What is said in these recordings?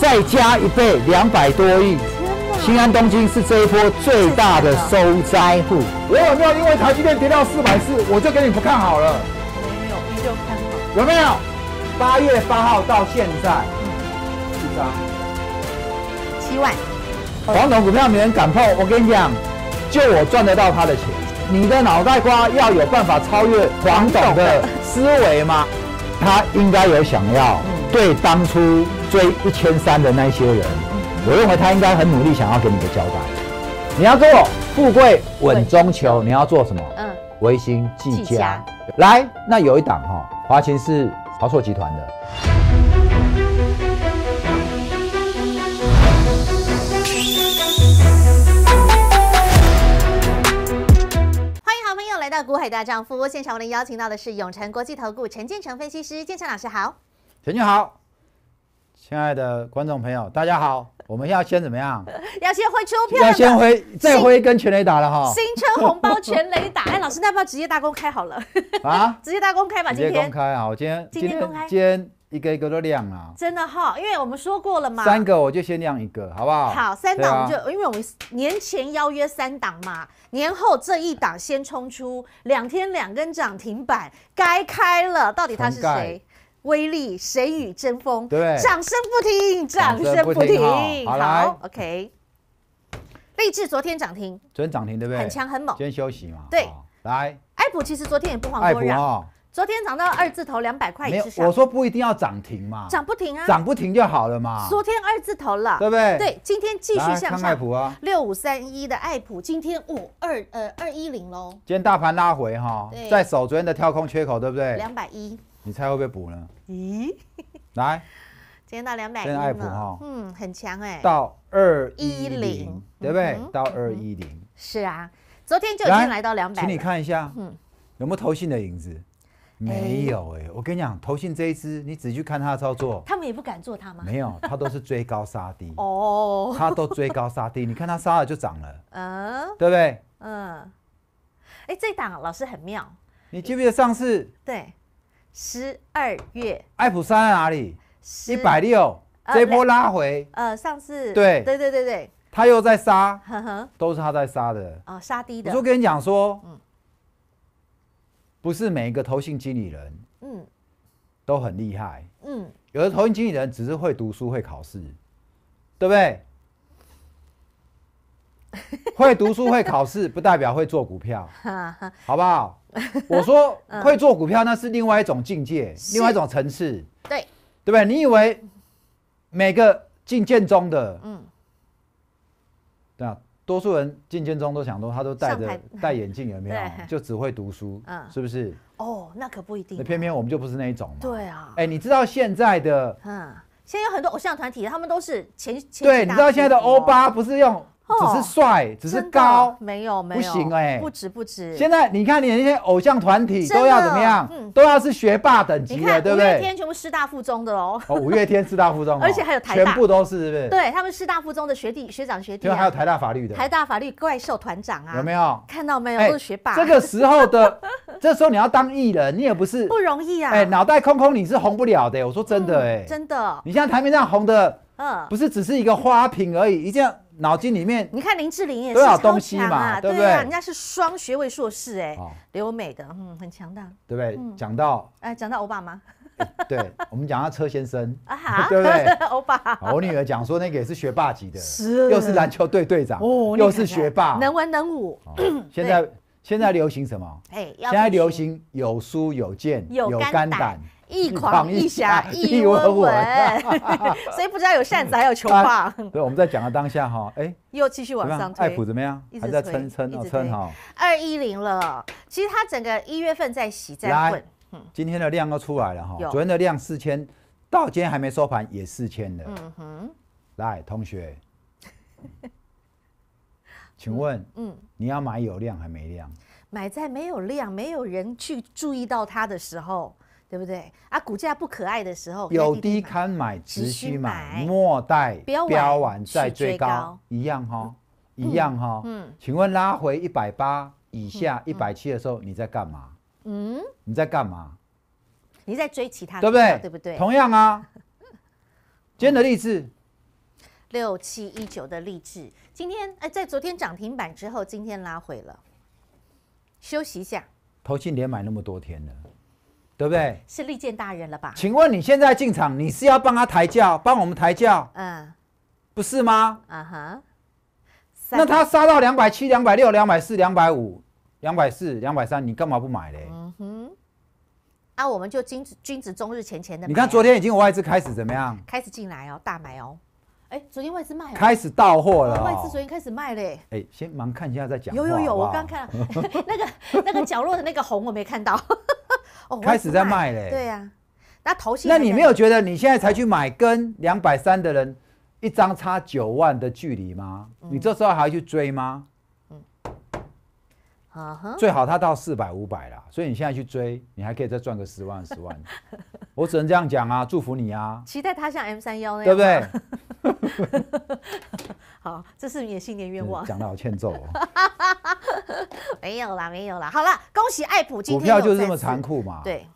再加一倍，两百多亿。新安东京是这一波最大的收灾户。我有没有因为台积电跌到四百四，我就给你不看好了？没有，依旧看好。有没有？八月八号到现在，嗯，张，七万。黄总股票没人敢碰，我跟你讲，就我赚得到他的钱。你的脑袋瓜要有办法超越黄总的思维吗？他应该有想要对当初。追一千三的那些人，我认为他应该很努力，想要给你的个交代。你要做我富贵稳中求，你要做什么？嗯，唯心计家。来，那有一档哈，华勤是华硕集团的。欢迎好朋友来到《股海大丈夫》，现场为您邀请到的是永成国际投顾陈建成分析师，建成老师好。陈建好。亲爱的观众朋友，大家好，我们要先怎么样？要先挥出票，要先挥再挥，跟全雷打了哈。新春红包全雷打，哎，老师那要不要直接大公开好了？啊？直接大公开吧。今天公开啊，我今天今天公开，今天一个一个都亮啊！真的哈，因为我们说过了嘛。三个我就先亮一个，好不好？好，三档就因为我们年前邀约三档嘛，年后这一档先冲出两天两根涨停板，该开了，到底他是谁？威力谁与争锋？对，掌声不停，掌声不停。好，OK。立志昨天涨停，昨天涨停对不对？很强很猛，今天休息嘛。对，来，艾普其实昨天也不遑多让。昨天涨到二字头两百块以上，我说不一定要涨停嘛，涨不停啊，涨不停就好了嘛。昨天二字头了，对不对？对，今天继续向上。看艾普啊，六五三一的艾普今天五二呃二一零喽。今天大盘拉回哈，在守昨天的跳空缺口，对不对？两百一。你猜会不会补呢？咦，来，今天到两百，真爱补哈，嗯，很强哎，到二一零，对不对？到二一零，是啊，昨天就已经来到两百，请你看一下，嗯，有没有投信的影子？没有哎，我跟你讲，投信这一支，你仔细看它的操作，他们也不敢做它吗？没有，它都是追高杀低 哦，它都追高杀低，你看它杀了就涨了，嗯，对不对？嗯，哎，这档老师很妙，你记不记得上次？对。十二月，爱普生在哪里？一百六，这波拉回，呃，上次对对对对对，他又在杀，都是他在杀的，啊，杀低的。我就跟你讲说，不是每一个投信经理人，嗯，都很厉害，嗯，有的投信经理人只是会读书会考试，对不对？会读书会考试不代表会做股票，好不好？我说会做股票那是另外一种境界，另外一种层次，对对不对？你以为每个进建中的，嗯，对啊，多数人进建中都想说，他都戴着 戴眼镜有没有？就只会读书，是不是？哦，那可不一定。偏偏我们就不是那一种嘛。对啊。哎，你知道现在的？嗯，现在有很多偶像团体，他们都是前对，你知道现在的欧巴不是用。只是帅，只是高，没有，没有，不行哎，不止不止。现在你看，你那些偶像团体都要怎么样，都要是学霸等级的，对不对？五月天全部师大附中的哦，哦，五月天师大附中，而且还有台大，全部都是，是不是？对他们师大附中的学弟、学长、学弟，就还有台大法律的，台大法律怪兽团长啊，有没有？看到没有？都是学霸。这个时候的，这时候你要当艺人，你也不是不容易啊，哎，脑袋空空，你是红不了的。我说真的，哎，真的，你像台面上红的，嗯，不是只是一个花瓶而已，一件。脑筋里面，你看林志玲也是东西嘛，对不对？人家是双学位硕士，哎，留美的，嗯，很强大，对不对？讲到，哎，讲到欧巴吗？对，我们讲到车先生，啊，对不对？欧巴，我女儿讲说那个也是学霸级的，是，又是篮球队队长，哦，又是学霸，能文能武。现在现在流行什么？哎，现在流行有书有剑有肝胆。一狂一侠 一文文，所以不知道有扇子还有球 棒。对，我们在讲的当下哈，哎，又继续往上推，怎么样？还在撑撑哦，撑哈。二一零了，其实它整个一月份在洗，在混。今天的量都出来了哈，昨天的量四千，到今天还没收盘也四千的。嗯哼，来，同学，请问，嗯，你要买有量还没量？买在没有量，没有人去注意到它的时候。对不对啊？股价不可爱的时候，有低看买，只需买，莫待标完再追高，一样哈，一样哈。嗯，请问拉回一百八以下、一百七的时候，你在干嘛？嗯，你在干嘛？你在追其他，对不对？对不对？同样啊。今天的励志六七一九的励志，今天哎，在昨天涨停板之后，今天拉回了，休息一下。投信连买那么多天了。对不对？是利剑大人了吧？请问你现在进场，你是要帮他抬轿，帮我们抬轿？嗯，不是吗？啊哈，那他杀到两百七、两百六、两百四、两百五、两百四、两百三，你干嘛不买嘞？嗯哼，那我们就君子君子终日前前的。你看昨天已经有外资开始怎么样？开始进来哦，大买哦。哎，昨天外资卖，开始到货了。外资昨天开始卖嘞。哎，先忙看一下再讲。有有有，我刚看 那个那个角落的那个红我没看到。开始在卖嘞，对呀，那投那你没有觉得你现在才去买，跟两百三的人一张差九万的距离吗？你这时候还要去追吗？最好他到四百五百啦，所以你现在去追，你还可以再赚个十万十万。我只能这样讲啊，祝福你啊，期待他像 M 三幺那样，对不对？好，这是你的新年愿望。讲的好欠揍哦。没有啦，没有啦。好了，恭喜爱普。股票就是这么残酷嘛。对。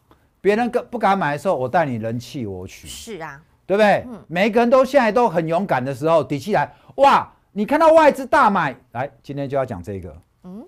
别人敢不敢买的时候，我带你人气我取。是啊。对不对？嗯。每一个人都现在都很勇敢的时候，底气来。哇，你看到外资大买来，今天就要讲这个。嗯。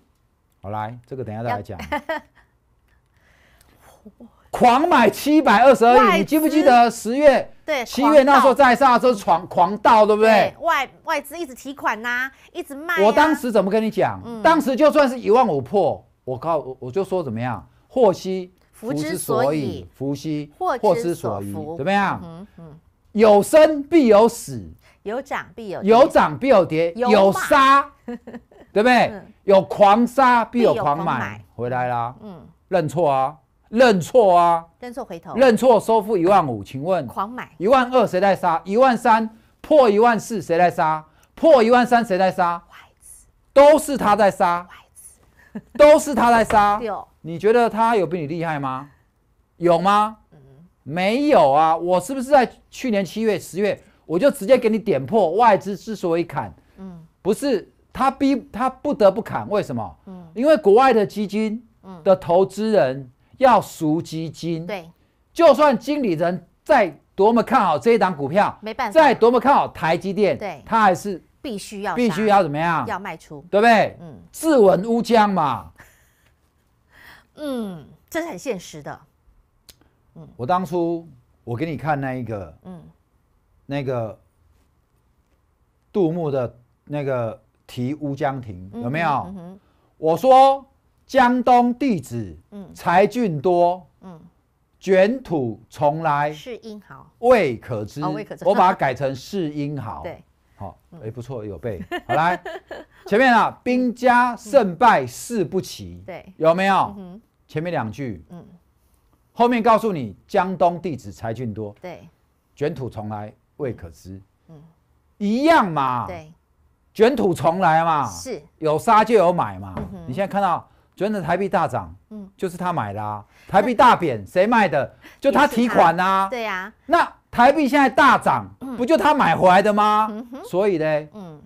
好来，这个等一下再来讲。狂买七百二十二亿，你记不记得十月？对，七月那时候在上就是狂狂倒，对不对？外外资一直提款呐，一直卖。我当时怎么跟你讲？当时就算是一万五破，我告我我就说怎么样？祸兮福之所以，福兮祸之所伏。怎么样？嗯嗯，有生必有死，有涨必有有涨必有跌，有杀，对不对？有狂杀必有狂买回来啦。嗯，认错啊。认错啊！认错回头，认错收复一万五。请问狂买一万二，谁在杀？一万三破一万四，谁在杀？破一万三，谁在杀？都是他在杀，都是他在杀。你觉得他有比你厉害吗？有吗？没有啊！我是不是在去年七月、十月，我就直接给你点破？外资之所以砍，嗯，不是他逼他不得不砍，为什么？嗯，因为国外的基金，的投资人。要赎基金，对，就算经理人再多么看好这一档股票，没办法，再多么看好台积电，对，他还是必须要必须要怎么样？要卖出，对不对？嗯，自刎乌江嘛，嗯，这是很现实的。嗯，我当初我给你看那一个，嗯，那个杜牧的那个《题乌江亭》，有没有？我说。江东弟子，嗯，才俊多，嗯，卷土重来是英豪，未可知。我把它改成是英豪，对，好，哎，不错，有背。好来，前面啊，兵家胜败事不齐，对，有没有？嗯，前面两句，嗯，后面告诉你，江东弟子才俊多，对，卷土重来未可知，嗯，一样嘛，对，卷土重来嘛，是有杀就有买嘛，你现在看到。昨天的台币大涨，嗯，就是他买的。台币大贬，谁卖的？就他提款啊。对呀。那台币现在大涨，不就他买回来的吗？嗯所以呢，嗯，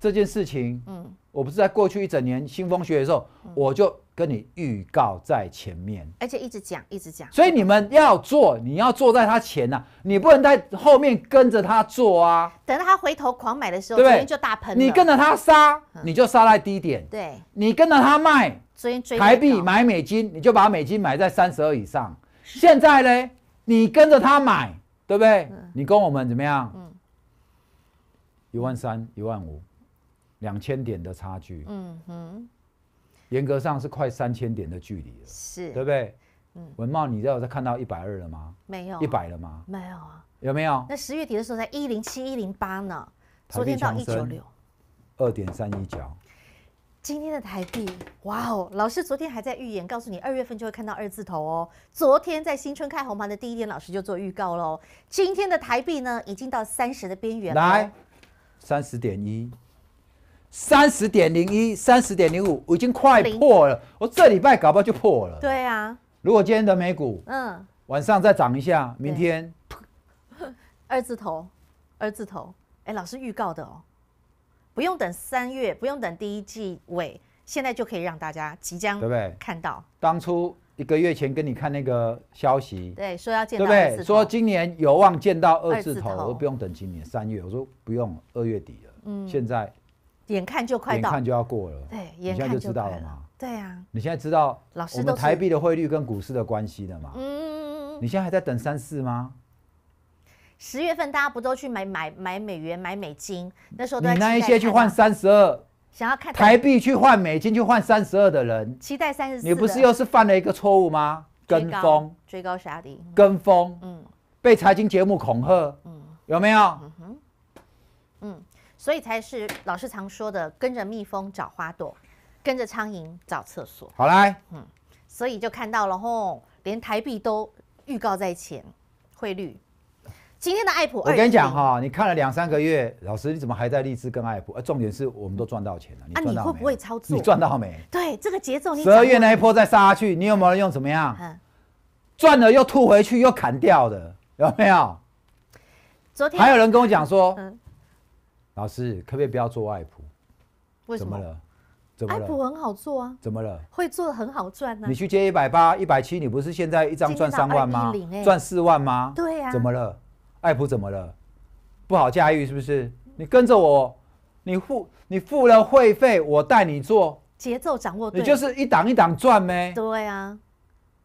这件事情，嗯，我不是在过去一整年新风学的时候，我就跟你预告在前面，而且一直讲，一直讲。所以你们要做，你要坐在他前呐，你不能在后面跟着他做啊。等到他回头狂买的时候，对不对？就大喷。你跟着他杀，你就杀在低点。对。你跟着他卖。台币买美金，你就把美金买在三十二以上。现在呢，你跟着他买，对不对？你跟我们怎么样？一万三、一万五，两千点的差距。嗯哼，严格上是快三千点的距离了，是，对不对？嗯，文茂，你知我在看到一百二了吗？没有。一百了吗？没有啊。有没有？那十月底的时候在一零七、一零八呢。昨天到一九六，二点三一角。今天的台币，哇哦！老师昨天还在预言，告诉你二月份就会看到二字头哦。昨天在新春开红盘的第一天，老师就做预告喽。今天的台币呢，已经到三十的边缘了，三十点一，三十点零一，三十点零五，已经快破了。我这礼拜搞不好就破了。对啊。如果今天的美股，嗯，晚上再涨一下，明天，二字头，二字头，哎，老师预告的哦。不用等三月，不用等第一季尾，现在就可以让大家即将对不对看到。当初一个月前跟你看那个消息，对，说要见到对不对？说今年有望见到二字头，我不用等今年三月，我说不用二月底了。嗯，现在眼看就快，眼看就要过了。对，眼看就知道了吗？对啊，你现在知道我们台币的汇率跟股市的关系了吗？嗯嗯嗯嗯。你现在还在等三四吗？十月份大家不都去买买买美元买美金？那时候你那一些去换三十二，想要看台币去换美金，去换三十二的人，期待三十二。你不是又是犯了一个错误吗？跟风追高杀低，跟风，嗯，被财经节目恐吓，嗯，有没有？嗯哼，所以才是老师常说的，跟着蜜蜂找花朵，跟着苍蝇找厕所。好嘞，嗯，所以就看到了吼，连台币都预告在前汇率。今天的爱普，我跟你讲哈，你看了两三个月，老师你怎么还在荔枝跟爱普？呃，重点是我们都赚到钱了，你赚到没？你会不会操作？你赚到没？对，这个节奏你十二月那一波再杀去，你有没有用？怎么样？赚了又吐回去，又砍掉的，有没有？昨天还有人跟我讲说，嗯，老师可不可以不要做爱普？为什么呢？怎么了？爱普很好做啊？怎么了？会做的很好赚呢？你去接一百八、一百七，你不是现在一张赚三万吗？赚四万吗？对呀。怎么了？爱普怎么了？不好驾驭是不是？你跟着我，你付你付了会费，我带你做节奏掌握，你就是一档一档赚呗。对啊，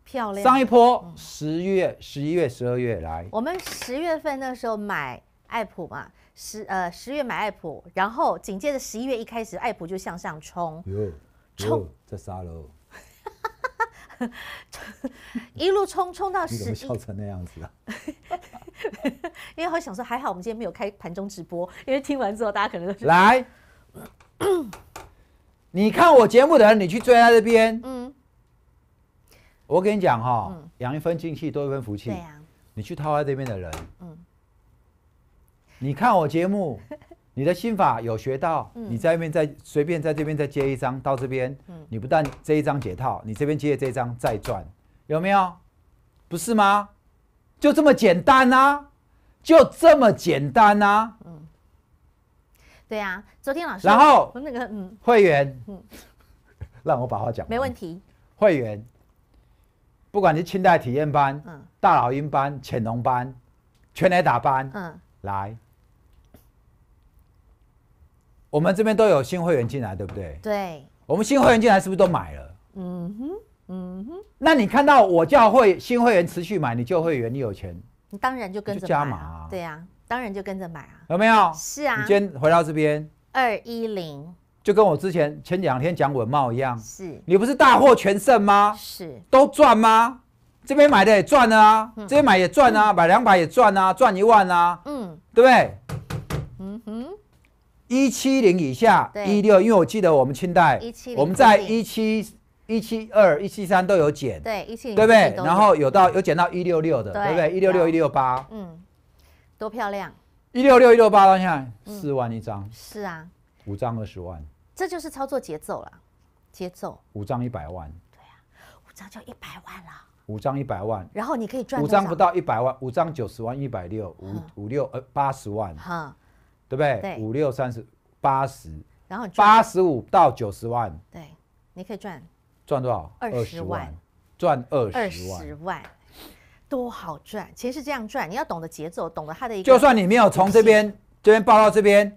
漂亮。上一波十月、十一月、十二月来，我们十月份那时候买爱普嘛，十呃十月买爱普，然后紧接着十一月一开始，爱普就向上冲，冲这啥喽？一路冲冲到十一，你怎么笑成那样子？啊！因为我想说，还好我们今天没有开盘中直播，因为听完之后大家可能都来。你看我节目的人，你去追他这边。嗯，我跟你讲哈，养一分精气，多一分福气。对呀，你去套他这边的人。嗯，你看我节目。你的心法有学到，你在外面再随便在这边再接一张到这边，你不但这一张解套，你这边接这一张再赚，有没有？不是吗？就这么简单呐，就这么简单呐。嗯，对啊，昨天老师，然后那个嗯，会员嗯，让我把话讲。没问题。会员，不管是清代体验班、嗯，大老鹰班、潜龙班、全来打班，嗯，来。我们这边都有新会员进来，对不对？对。我们新会员进来是不是都买了？嗯哼，嗯哼。那你看到我叫会新会员持续买，你旧会员你有钱，你当然就跟着码啊。对啊，当然就跟着买啊，有没有？是啊。你今天回到这边，二一零，就跟我之前前两天讲文茂一样，是你不是大获全胜吗？是。都赚吗？这边买的也赚啊，这边买也赚啊，买两百也赚啊，赚一万啊，嗯，对不对？嗯哼。一七零以下，一六，因为我记得我们清代，我们在一七一七二、一七三都有减，对，一七，对不对？然后有到有减到一六六的，对不对？一六六、一六八，嗯，多漂亮！一六六、一六八，你看四万一张，是啊，五张二十万，这就是操作节奏了，节奏。五张一百万，对啊，五张就一百万了，五张一百万，然后你可以赚五张不到一百万，五张九十万，一百六五五六呃八十万，哈。对不对？五六三十，八十，然后八十五到九十万，对，你可以赚赚多少？二十万，赚二十万，十万，多好赚，钱是这样赚，你要懂得节奏，懂得它的一个。就算你没有从这边这边报到这边，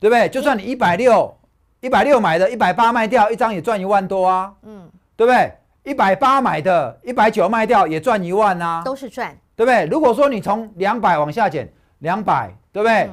对不对？就算你一百六一百六买的，一百八卖掉一张也赚一万多啊，嗯，对不对？一百八买的，一百九卖掉也赚一万啊，都是赚，对不对？如果说你从两百往下减，两百，对不对？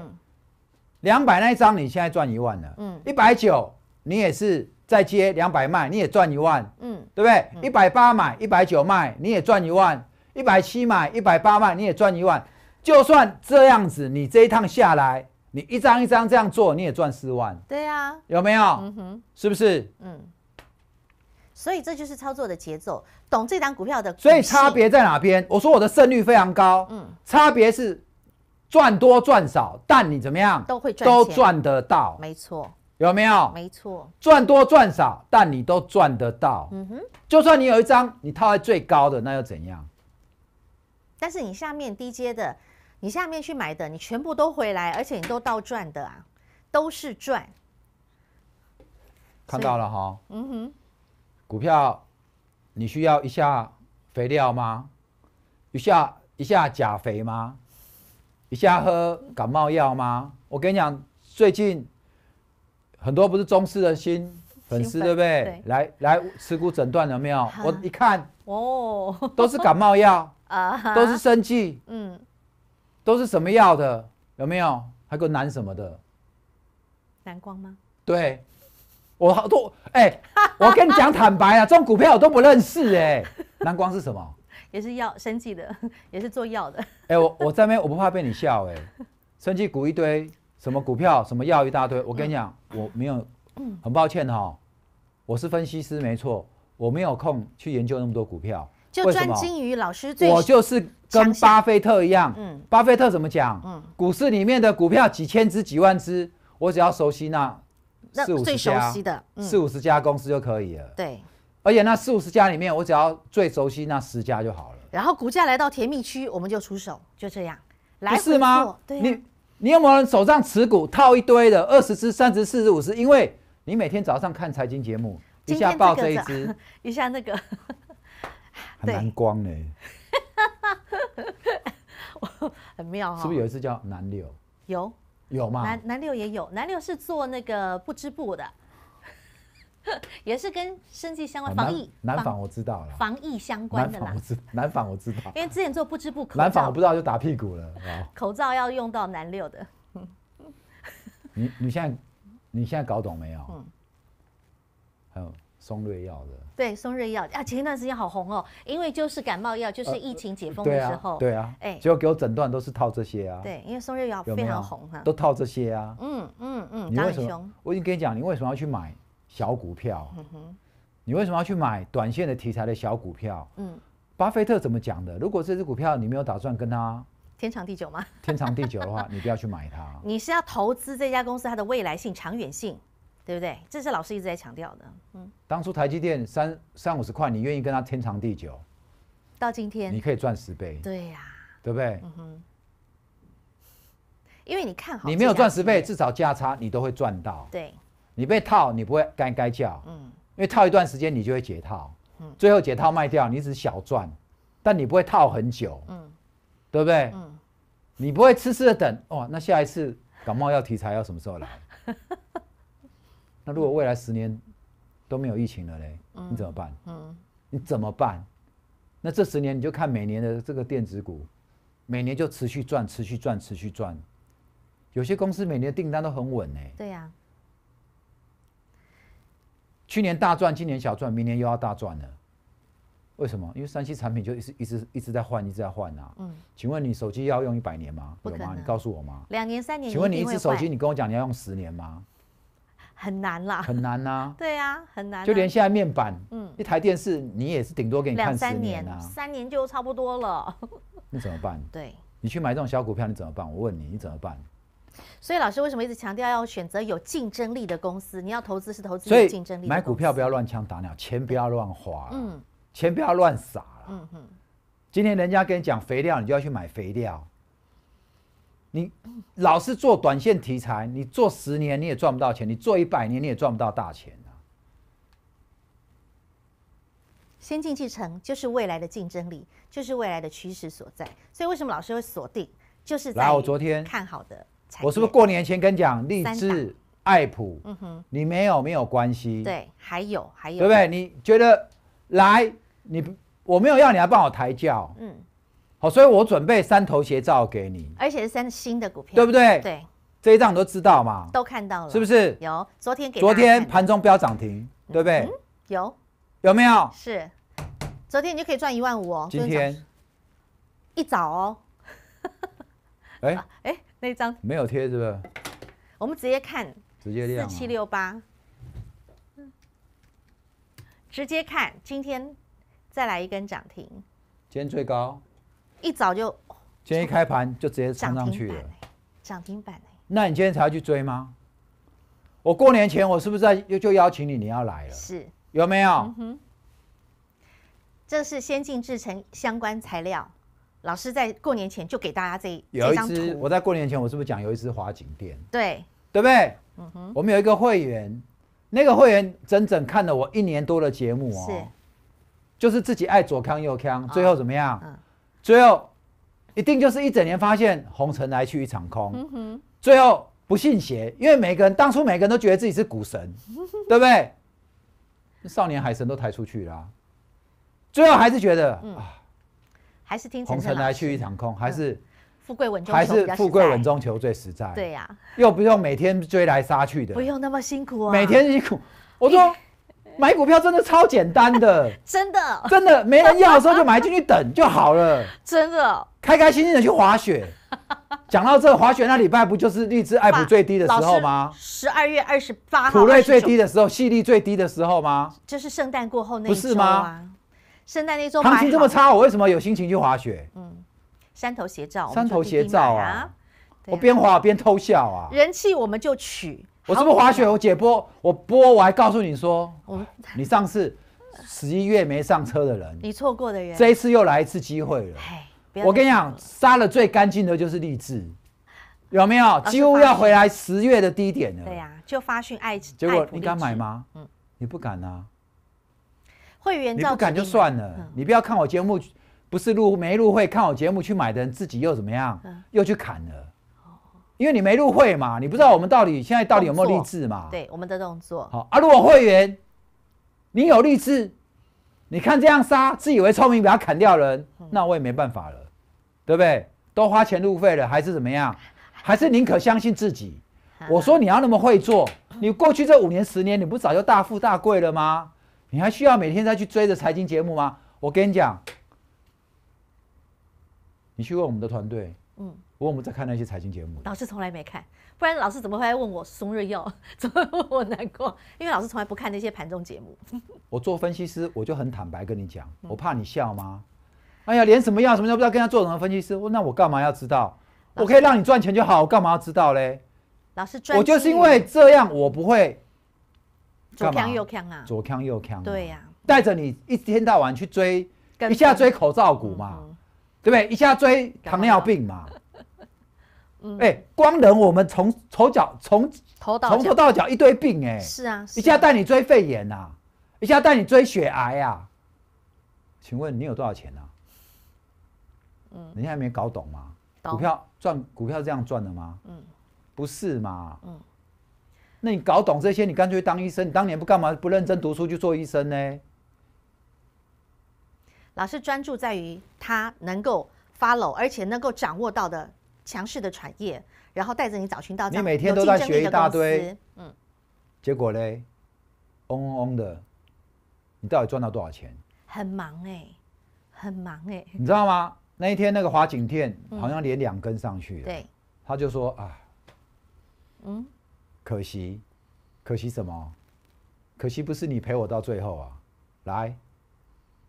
两百那一张，你现在赚一万了。嗯，一百九，你也是再接两百卖，你也赚一万。嗯，对不对？一百八买，一百九卖，你也赚一万。一百七买，一百八卖，你也赚一万。就算这样子，你这一趟下来，你一张一张这样做，你也赚四万。对呀，有没有？嗯哼，是不是？嗯。所以这就是操作的节奏，懂这档股票的。所以差别在哪边？我说我的胜率非常高。嗯，差别是。赚多赚少，但你怎么样都会都赚得到，没错，有没有？没错，赚多赚少，但你都赚得到。嗯哼，就算你有一张，你套在最高的那又怎样？但是你下面低阶的，你下面去买的，你全部都回来，而且你都倒赚的啊，都是赚。看到了哈。嗯哼，股票，你需要一下肥料吗？一下一下钾肥吗？一下喝感冒药吗？我跟你讲，最近很多不是中视的新粉丝对不对？来来持股诊断有没有？我一看哦，都是感冒药 啊，都是生剂，嗯，都是什么药的？有没有？还有个南什么的？南光吗？对，我好多哎，我跟你讲坦白啊，这种股票我都不认识哎。南 光是什么？也是药生计的，也是做药的。哎，我我在那边，我不怕被你笑哎。生计股一堆，什么股票，什么药一大堆。我跟你讲，我没有，很抱歉哈，我是分析师没错，我没有空去研究那么多股票。就专精于老师。我就是跟巴菲特一样，嗯，巴菲特怎么讲？嗯，股市里面的股票几千只、几万只，我只要熟悉那四五十家。那最熟悉的四五十家公司就可以了。对。而且那四五十家里面，我只要最熟悉那十家就好了。然后股价来到甜蜜区，我们就出手，就这样。不是吗？你你有没有人手上持股套一堆的，二十只、三十、四十、五十？因为你每天早上看财经节目，一下爆这只，一下那个，很难光呢。很妙哈！是不是有一次叫南六？有有吗？南南六也有，南六是做那个布织布的。也是跟生计相关，防疫南纺我知道了。防疫相关的啦。我知难纺 我知道。因为之前做不知不可，难纺我不知道就打屁股了。口罩要用到南六的。你你现在你现在搞懂没有？嗯。还有松瑞药的，对松瑞药啊，前一段时间好红哦，因为就是感冒药，就是疫情解封的时候，对啊，哎，结果给我诊断都是套这些啊，对，因为松瑞药非常红哈，都套这些啊，嗯嗯嗯，你为什么？我已经跟你讲，你为什么要去买？小股票，你为什么要去买短线的题材的小股票？嗯，巴菲特怎么讲的？如果这只股票你没有打算跟他天长地久吗？天长地久的话，你不要去买它。你是要投资这家公司它的未来性、长远性，对不对？这是老师一直在强调的。嗯，当初台积电三三五十块，你愿意跟他天长地久到今天？你可以赚十倍。对呀，对不对？嗯哼，因为你看好。你没有赚十倍，至少价差你都会赚到。对。你被套，你不会该该叫，嗯，因为套一段时间，你就会解套，嗯，最后解套卖掉，你只小赚，但你不会套很久，嗯，对不对？嗯，你不会痴痴的等，哇，那下一次感冒药题材要什么时候来？那如果未来十年都没有疫情了嘞，你怎么办？嗯，你怎么办？那这十年你就看每年的这个电子股，每年就持续赚，持续赚，持续赚，有些公司每年订单都很稳呢。对呀。去年大赚，今年小赚，明年又要大赚了？为什么？因为三期产品就一直一直一直在换，一直在换啊。嗯，请问你手机要用一百年吗？有吗？你告诉我吗？两年、三年？请问你一只手机，你跟我讲你要用十年吗？很难啦。很难啊。对啊，很难。就连现在面板，嗯，一台电视你也是顶多给你看三年啊，三年就差不多了。那怎么办？对，你去买这种小股票，你怎么办？我问你，你怎么办？所以老师为什么一直强调要选择有竞争力的公司？你要投资是投资有竞争力。买股票不要乱枪打鸟，钱不要乱花。嗯，钱不要乱撒了。嗯哼。今天人家跟你讲肥料，你就要去买肥料。你老是做短线题材，你做十年你也赚不到钱，你做一百年你也赚不到大钱先进继承就是未来的竞争力，就是未来的趋势所在。所以为什么老师会锁定？就是在我昨天看好的。我是不是过年前跟讲励志爱普？嗯哼，你没有没有关系。对，还有还有，对不对？你觉得来你我没有要你来帮我抬轿。嗯，好，所以我准备三头鞋照给你，而且是三新的股票，对不对？对，这一你都知道嘛，都看到了，是不是？有昨天给昨天盘中飙涨停，对不对？有有没有？是，昨天你就可以赚一万五哦。今天一早哦，哎 哎。那张没有贴，是不是？我们直接看，直接亮四七六八。直接看，今天再来一根涨停。今天最高？一早就。今天一开盘就直接冲上去了，涨停板哎！那你今天才要去追吗？我过年前我是不是在就邀请你，你要来了？是有没有？这是先进制成相关材料。老师在过年前就给大家这有一只，我在过年前我是不是讲有一只华景店？对，对不对？嗯哼。我们有一个会员，那个会员整整看了我一年多的节目哦，就是自己爱左看右看，最后怎么样？嗯。最后一定就是一整年发现红尘来去一场空。嗯哼。最后不信邪，因为每个人当初每个人都觉得自己是股神，对不对？少年海神都抬出去了，最后还是觉得啊。还是听红尘来去一场空，还是富贵稳中求最实在。对呀，又不用每天追来杀去的，不用那么辛苦啊。每天辛苦，我说买股票真的超简单的，真的真的没人要的时候就买进去等就好了，真的。开开心心的去滑雪。讲到这滑雪那礼拜不就是荔枝爱普最低的时候吗？十二月二十八普瑞最低的时候，系列最低的时候吗？就是圣诞过后那不是吗？圣诞那周行情这么差，我为什么有心情去滑雪？嗯，山头斜照，山头斜照啊！我边滑边偷笑啊！人气我们就取，我是不是滑雪，我解播，我播我还告诉你说，你上次十一月没上车的人，你错过的人，这一次又来一次机会了。我跟你讲，杀了最干净的就是励志，有没有？几乎要回来十月的低点了。对呀，就发讯爱，结果你敢买吗？嗯，你不敢呐。会员，你不敢就算了，你不要看我节目，不是入没入会看我节目去买的人自己又怎么样，又去砍了，因为你没入会嘛，你不知道我们到底现在到底有没有励志嘛？对，我们的动作。好啊，如果会员，你有励志，你看这样杀，自以为聪明，把他砍掉人，那我也没办法了，对不对？都花钱入费了，还是怎么样？还是宁可相信自己。我说你要那么会做，你过去这五年十年，你不早就大富大贵了吗？你还需要每天再去追着财经节目吗？我跟你讲，你去问我们的团队，嗯，问我们在看那些财经节目。老师从来没看，不然老师怎么会问我松日佑？怎么问我难过？因为老师从来不看那些盘中节目。我做分析师，我就很坦白跟你讲，我怕你笑吗？哎呀，连什么样、什么都不知道，跟他做什么分析师？那我干嘛要知道？我可以让你赚钱就好，我干嘛要知道嘞？老师赚，我就是因为这样，我不会。左扛右扛啊！左腔右腔。对呀，带着你一天到晚去追，一下追口罩股嘛，对不对？一下追糖尿病嘛。哎，光人我们从头脚从头从头到脚一堆病哎。是啊，一下带你追肺炎呐，一下带你追血癌呀。请问你有多少钱呢？嗯，人家没搞懂吗？股票赚股票这样赚的吗？嗯，不是嘛？嗯。那你搞懂这些，你干脆当医生。你当年不干嘛？不认真读书去做医生呢？老师专注在于他能够 follow，而且能够掌握到的强势的产业，然后带着你找寻到。你每天都在学一大堆。嗯。结果嘞，嗡嗡嗡的，你到底赚到多少钱？很忙哎，很忙哎。你知道吗？那一天那个华景店好像连两根上去了。对。他就说啊，嗯。可惜，可惜什么？可惜不是你陪我到最后啊！来，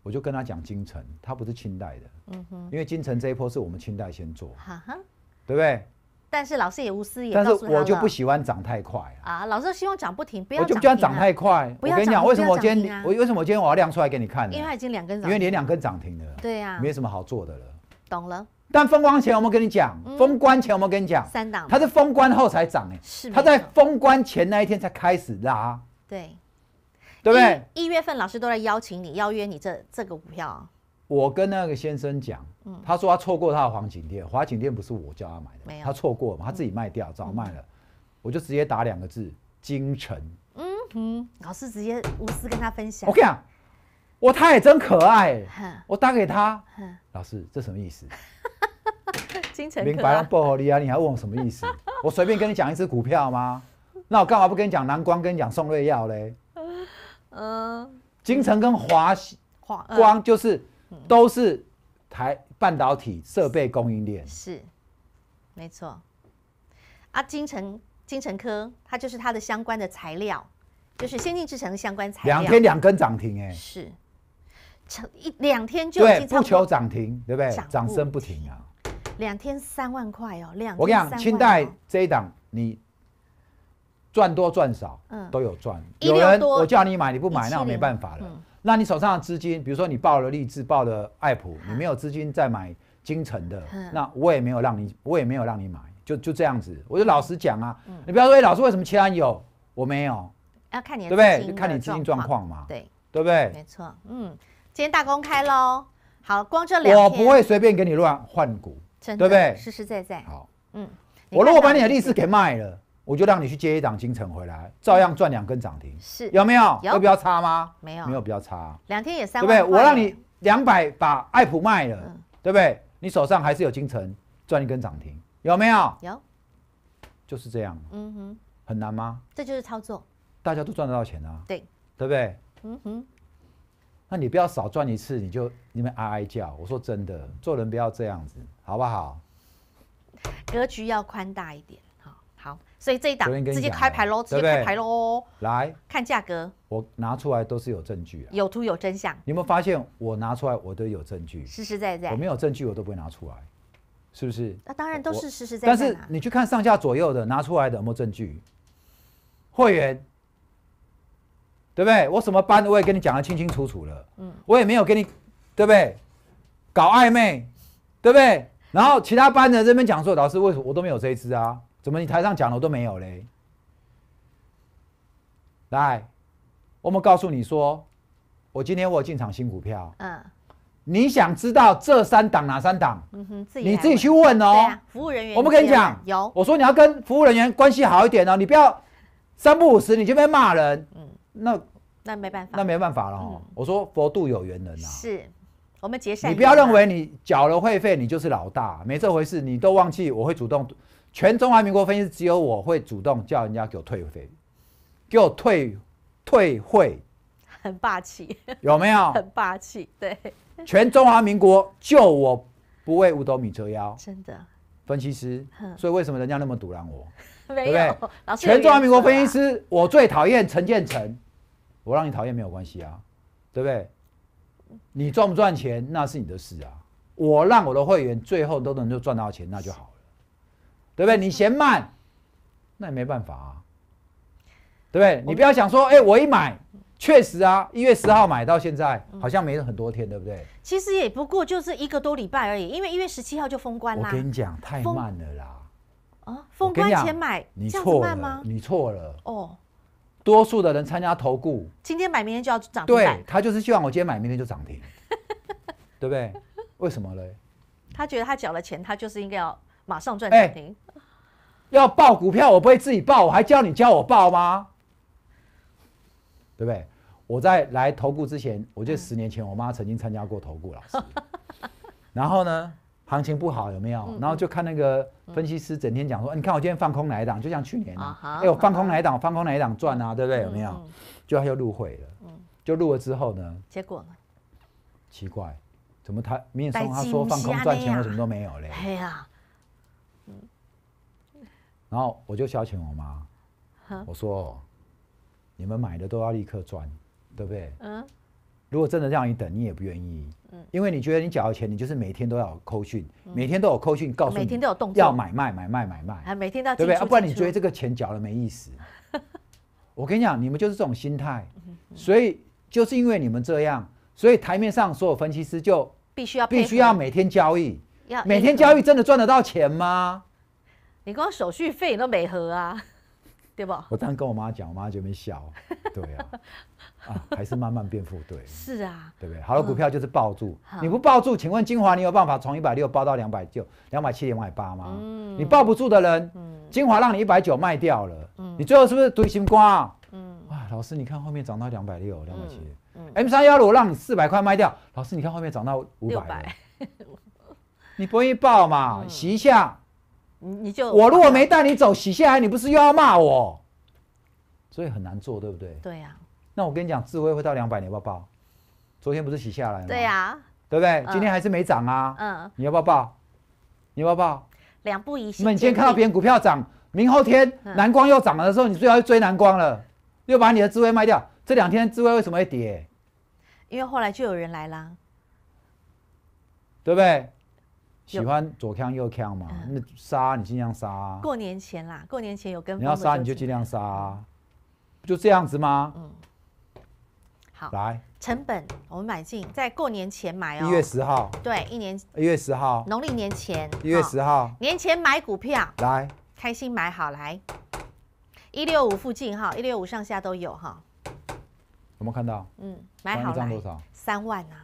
我就跟他讲金城，他不是清代的，嗯哼，因为金城这一波是我们清代先做，哈哈，对不对？但是老师也无私，也但是我就不喜欢涨太快啊！啊，老师希望涨不停，不要、我就不喜欢涨太快。我跟你讲，为什么我今天我为什么我今天我要亮出来给你看呢？因为已经两根，因为连两根涨停了，对呀，没什么好做的了。懂了。但封关前我们跟你讲，封关前我们跟你讲，三档，它是封关后才涨哎，是，它在封关前那一天才开始拉，对，对不对？一月份老师都在邀请你，邀约你这这个股票我跟那个先生讲，他说他错过他的黄景店，华景店不是我叫他买的，没有，他错过嘛，他自己卖掉早卖了，我就直接打两个字，金城，嗯哼，老师直接无私跟他分享，我跟你讲，哇，他也真可爱，我打给他，老师这什么意思？明白啦，不合理啊！你还问我什么意思？我随便跟你讲一只股票吗？那我干嘛不跟你讲南光，跟你讲宋瑞耀嘞？嗯，金城跟华华光就是都是台半导体设备供应链，是没错。啊，金城金城科它就是它的相关的材料，就是先进制程相关材料。两天两根涨停哎，是成一两天就已不求涨停，对不对？涨声不停啊！两天三万块哦，两我跟你讲，清代这一档你赚多赚少，嗯，都有赚。有人我叫你买你不买，那我没办法了。那你手上的资金，比如说你报了立志，报了爱普，你没有资金再买京城的，那我也没有让你，我也没有让你买，就就这样子。我就老实讲啊，你不要说，哎，老师为什么轻安有，我没有，要看你对不对？就看你资金状况嘛，对对不对？没错，嗯，今天大公开喽。好，光这两天我不会随便给你乱换股。对不对？实实在在。好，嗯，我如果把你的利是给卖了，我就让你去接一档金城回来，照样赚两根涨停，是有没有？有比较差吗？没有，没有比较差。两天也三，对不对？我让你两百把爱普卖了，对不对？你手上还是有金城，赚一根涨停，有没有？有，就是这样。嗯哼，很难吗？这就是操作，大家都赚得到钱啊。对，对不对？嗯哼。那你不要少赚一次，你就你们哀哀叫。我说真的，做人不要这样子，好不好？格局要宽大一点。好，所以这一档直接开牌喽，直接开牌喽。来看价格，我拿出来都是有证据，有图有真相。你有没有发现，我拿出来我都有证据，实实在在。我没有证据我都不会拿出来，是不是？那当然都是实实在在。但是你去看上下左右的，拿出来的有没证据？会员。对不对？我什么班我也跟你讲的清清楚楚了，嗯，我也没有跟你，对不对？搞暧昧，对不对？然后其他班的这边讲说，老师为什么我都没有这支啊？怎么你台上讲的我都没有嘞？来，我们告诉你说，我今天我进场新股票，嗯，你想知道这三档哪三档？嗯你自己去问哦。啊，服务人员。我们跟你讲，有，我说你要跟服务人员关系好一点哦，你不要三不五十你就被骂人，嗯。那那没办法，那没办法了。哦。我说佛度有缘人啊，是我们结善。你不要认为你缴了会费，你就是老大，没这回事。你都忘记我会主动，全中华民国分析师只有我会主动叫人家给我退费，给我退退会，很霸气，有没有？很霸气，对。全中华民国就我不为五斗米折腰，真的分析师。所以为什么人家那么堵拦我？没有，老全中华民国分析师，我最讨厌陈建成。我让你讨厌没有关系啊，对不对？你赚不赚钱那是你的事啊。我让我的会员最后都能够赚到钱，那就好了，对不对？你嫌慢，那也没办法啊，对不对？你不要想说，哎，我一买，确实啊，一月十号买到现在，好像没了很多天，对不对？其实也不过就是一个多礼拜而已，因为一月十七号就封关了。我跟你讲，太慢了啦！啊，封关前买，你这样慢吗？你错了。哦。多数的人参加投顾，今天买明天就要涨停。对他就是希望我今天买明天就涨停，对不对？为什么嘞？他觉得他缴了钱，他就是应该要马上赚涨停。要报股票，我不会自己报，我还教你教我报吗？对不对？我在来投顾之前，我记得十年前我妈曾经参加过投顾老师，然后呢？行情不好有没有？然后就看那个分析师整天讲说，你看我今天放空哪一档，就像去年啊，哎呦放空哪一档，放空哪一档赚啊，对不对？有没有？就他又入会了，就入了之后呢，结果呢？奇怪，怎么他明明他说放空赚钱，我什么都没有嘞？哎呀，然后我就消遣我妈，我说，你们买的都要立刻赚，对不对？嗯。如果真的让你等，你也不愿意，嗯，因为你觉得你缴的钱，你就是每天都有扣讯，每天都有扣讯，告诉你每天都有动作，要买卖，买卖，买卖，啊，每天都要对不对？啊，不然你追这个钱缴了没意思。我跟你讲，你们就是这种心态，所以就是因为你们这样，所以台面上所有分析师就必须要必须要每天交易，每天交易，真的赚得到钱吗？你光手续费都没合啊。对不？我当时跟我妈讲，我妈就没笑。对啊，啊，还是慢慢变富对。是啊，对不对？好的股票就是抱住，你不抱住，请问精华，你有办法从一百六抱到两百九、两百七、两百八吗？嗯，你抱不住的人，精华让你一百九卖掉了，你最后是不是堆心瓜？嗯，老师，你看后面涨到两百六、两百七，m 三幺六让四百块卖掉，老师你看后面涨到五百，你不愿意抱嘛，洗一下。你你就我如果没带你走洗下来，你不是又要骂我？所以很难做，对不对？对呀。那我跟你讲，智慧会到两百，你要不要报？昨天不是洗下来吗？对呀。对不对？今天还是没涨啊。嗯。你要不要报？你要不要报？两步一。你们今天看到别人股票涨，明后天蓝光又涨了的时候，你最要去追蓝光了，又把你的智慧卖掉。这两天智慧为什么会跌？因为后来就有人来啦，对不对？喜欢左抢右抢嘛？那杀你尽量杀。过年前啦，过年前有跟你要杀你就尽量杀，就这样子吗？嗯，好，来，成本我们买进，在过年前买哦。一月十号。对，一年。一月十号。农历年前。一月十号。年前买股票，来，开心买好来，一六五附近哈，一六五上下都有哈。有没有看到？嗯，买好了。三万啊。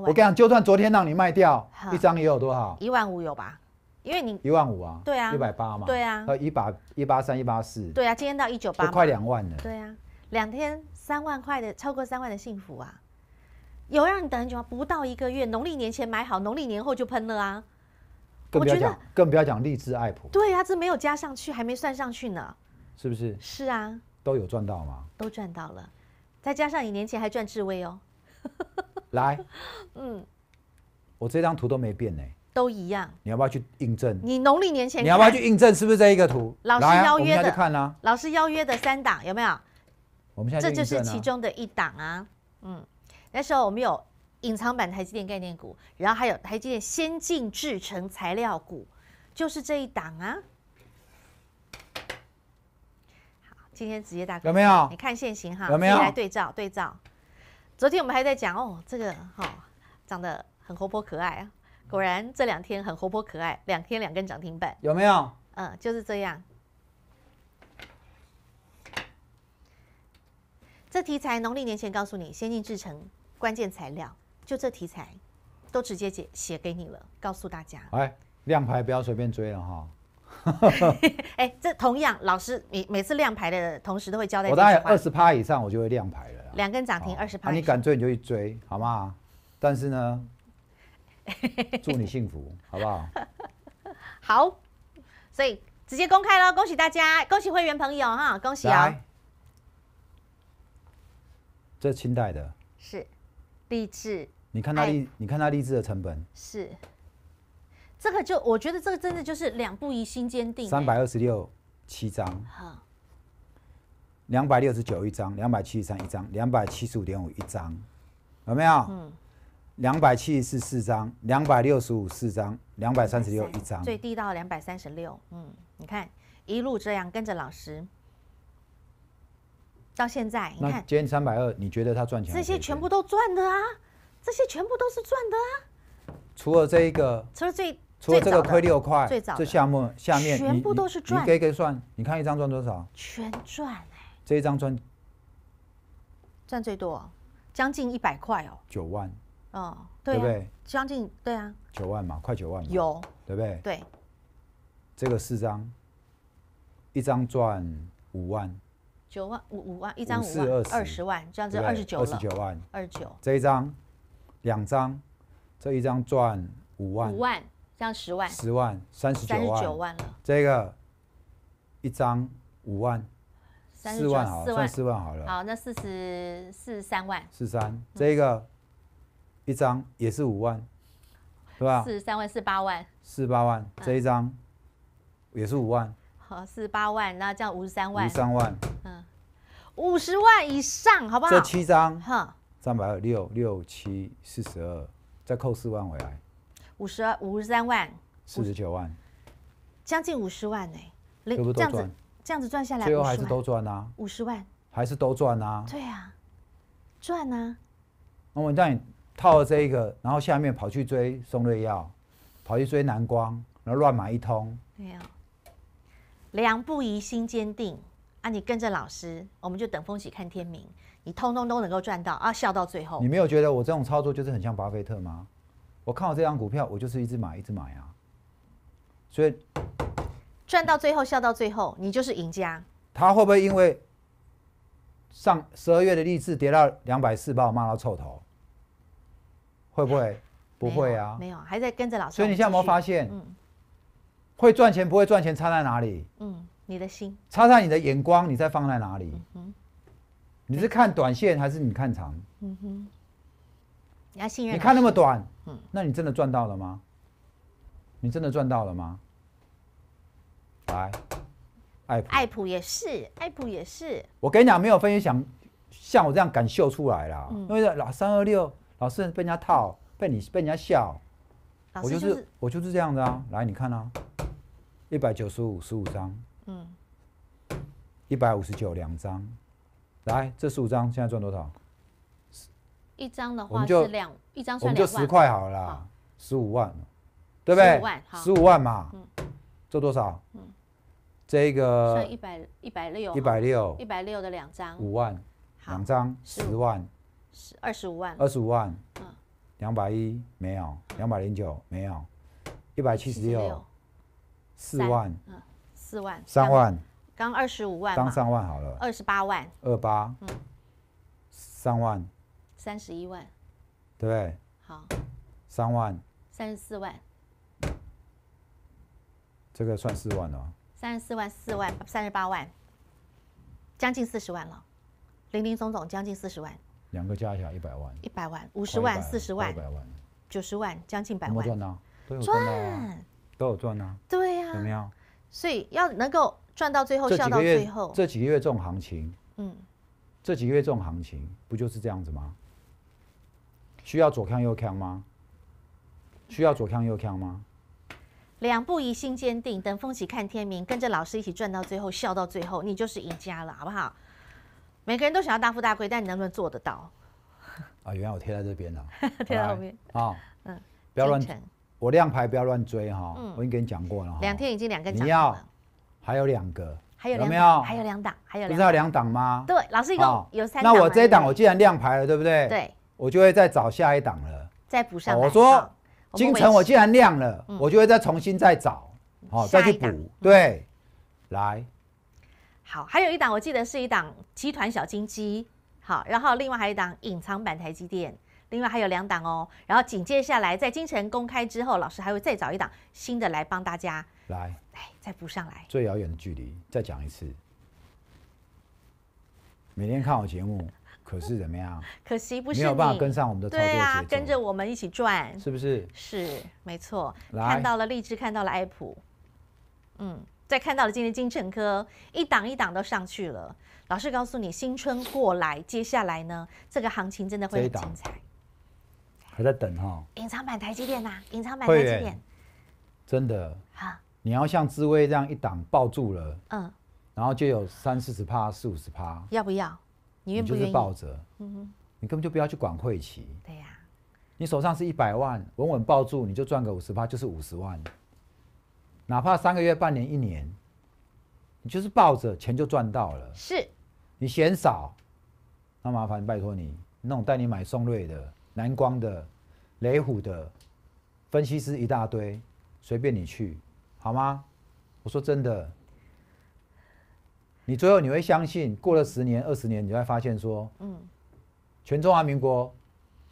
我跟你讲，就算昨天让你卖掉一张，也有多少？一万五有吧？因为你一万五啊，对啊，一百八嘛，对啊，呃，一八一八三、一八四，对啊，今天到一九八，快两万了。对啊，两天三万块的，超过三万的幸福啊！有让你等很久吗？不到一个月，农历年前买好，农历年后就喷了啊！更不要讲，更不要讲荔枝爱普，对啊，这没有加上去，还没算上去呢，是不是？是啊，都有赚到吗？都赚到了，再加上你年前还赚智威哦。来，嗯，我这张图都没变呢，都一样。你要不要去印证？你农历年前你要不要去印证是不是这一个图？老师邀约的，老师邀约的三档有没有？我们现在这就是其中的一档啊，嗯，那时候我们有隐藏版台积电概念股，然后还有台积电先进制成材料股，就是这一档啊。好，今天直接大哥有没有？你看现行哈，有没有来对照对照？昨天我们还在讲哦，这个哈长得很活泼可爱啊，果然这两天很活泼可爱，两天两根涨停板，有没有？嗯，就是这样。这题材农历年前告诉你，先进制成关键材料，就这题材都直接写写给你了，告诉大家。哎，亮牌不要随便追了哈。哎，这同样老师，每每次亮牌的同时都会交代。我大概二十趴以上，我就会亮牌。两根涨停，二十。那你敢追你就去追，好吗？但是呢，祝你幸福，好不好？好，所以直接公开喽，恭喜大家，恭喜会员朋友哈，恭喜啊！这清代的是励志，你看他励，你看他励志的成本是这个就，我觉得这个真的就是两不疑心坚定，三百二十六七张。好。两百六十九一张，两百七十三一张，两百七十五点五一张，有没有？嗯。两百七十四四张，两百六十五四张，两百三十六一张。最低到两百三十六，嗯，你看一路这样跟着老师，到现在你看今天三百二，你觉得他赚钱？这些全部都赚的啊，这些全部都是赚的啊。除了这一个，除了最了这个亏六块，最早这项目下面全部都是赚，你给一个算，你看一张赚多少？全赚。这一张赚赚最多，将近一百块哦。九万。哦，对不对？将近对啊，九万嘛，快九万了。有。对不对？对。这个四张，一张赚五万。九万五五万，一张五万，二十万这样子，二十九二十九万二十九。这一张，两张，这一张赚五万五万，这样十万十万三十九万九万了。这个，一张五万。四万好，算四万好了。好，那四十四十三万。四十三，这个一张也是五万，是吧？四十三万，四八万。四八万，这一张也是五万。好，四八万，那这样五十三万。五十三万。嗯，五十万以上好不好？这七张，哈，三百二六六七四十二，再扣四万回来，五十二五十三万，四十九万，将近五十万呢，这样子。这样子赚下来，最后还是都赚啊！五十万，还是都赚啊！对啊，赚啊！我们让你套了这一个，然后下面跑去追松瑞药，跑去追南光，然后乱买一通，没有。两不疑心坚定啊！你跟着老师，我们就等风起看天明，你通通都能够赚到啊！笑到最后。你没有觉得我这种操作就是很像巴菲特吗？我看到这张股票，我就是一直买，一直买啊！所以。赚到最后，笑到最后，你就是赢家。他会不会因为上十二月的利志跌到两百四，把我骂到臭头？会不会？不会啊，没有，还在跟着老师。所以你现在有没发现？嗯。会赚钱不会赚钱差在哪里？嗯，你的心。差在你的眼光，你再放在哪里？嗯。你是看短线还是你看长？嗯哼。你要信任？你看那么短，嗯，那你真的赚到了吗？你真的赚到了吗？来，爱普也是，爱普也是。我跟你讲，没有分谁想像我这样敢秀出来啦。因为老三二六老是被人家套，被你被人家笑。我就是我就是这样的啊。来，你看啊，一百九十五十五张，嗯，一百五十九两张。来，这十五张现在赚多少？一张的话是两，一张两万。我们就十块好了，十五万，对不对？十五万，十五万嘛。嗯，赚多少？嗯。这个算一百一百六，一百六，一百六的两张，五万，两张十万，十二十五万，二十五万，嗯，两百一没有，两百零九没有，一百七十六，四万，嗯，四万，三万，刚二十五万，刚三万好了，二十八万，二八，嗯，三万，三十一万，对，好，三万，三十四万，这个算四万了。三十四万、四万、三十八万，将近四十万了，零零总总将近四十万。两个加起来一百万。一百万，五十万、四十万、九十万，将近百万。怎么赚的？赚，都有赚呐。对呀。怎么样？所以要能够赚到最后，笑到最后。这几个月这种行情，嗯，这几个月这种行情不就是这样子吗？需要左看右看吗？需要左看右看吗？两步疑心坚定，等风起看天明，跟着老师一起转到最后，笑到最后，你就是赢家了，好不好？每个人都想要大富大贵，但你能不能做得到？啊，原来我贴在这边了，贴后面啊，嗯，不要乱我亮牌，不要乱追哈。我已经跟你讲过了，两天已经两个，你要还有两个，还有有没有？还有两档，还有你知道两档吗？对，老师一共有三，那我这一档我既然亮牌了，对不对？对，我就会再找下一档了，再补上。我说。金城我既然亮了，我就会再重新再找，好再去补。对，来，好，还有一档，我记得是一档集团小金鸡，好，然后另外还有一档隐藏版台积电，另外还有两档哦。然后紧接下来在京城公开之后，老师还会再找一档新的来帮大家来来再补上来。最遥远的距离，再讲一次，每天看我节目。可是怎么样？可惜不是你没有办法跟上我们的节奏。对啊，跟着我们一起转，是不是？是，没错。看到了荔志，看到了爱普，嗯，再看到了今天金诚科，一档一档都上去了。老师告诉你，新春过来，接下来呢，这个行情真的会精彩。还在等哈？隐藏版台积电呐，隐藏版台积电，真的。好，你要像资威这样一档抱住了，嗯，然后就有三四十趴，四五十趴，要不要？你就是抱着，嗯，你根本就不要去管慧奇。对呀，你手上是一百万，稳稳抱住，你就赚个五十八，就是五十万。哪怕三个月、半年、一年，你就是抱着，钱就赚到了。是，你嫌少，那麻烦拜托你，那种带你买宋瑞的、蓝光的、雷虎的、分析师一大堆，随便你去，好吗？我说真的。你最后你会相信，过了十年二十年，你会发现说，嗯，全中华民国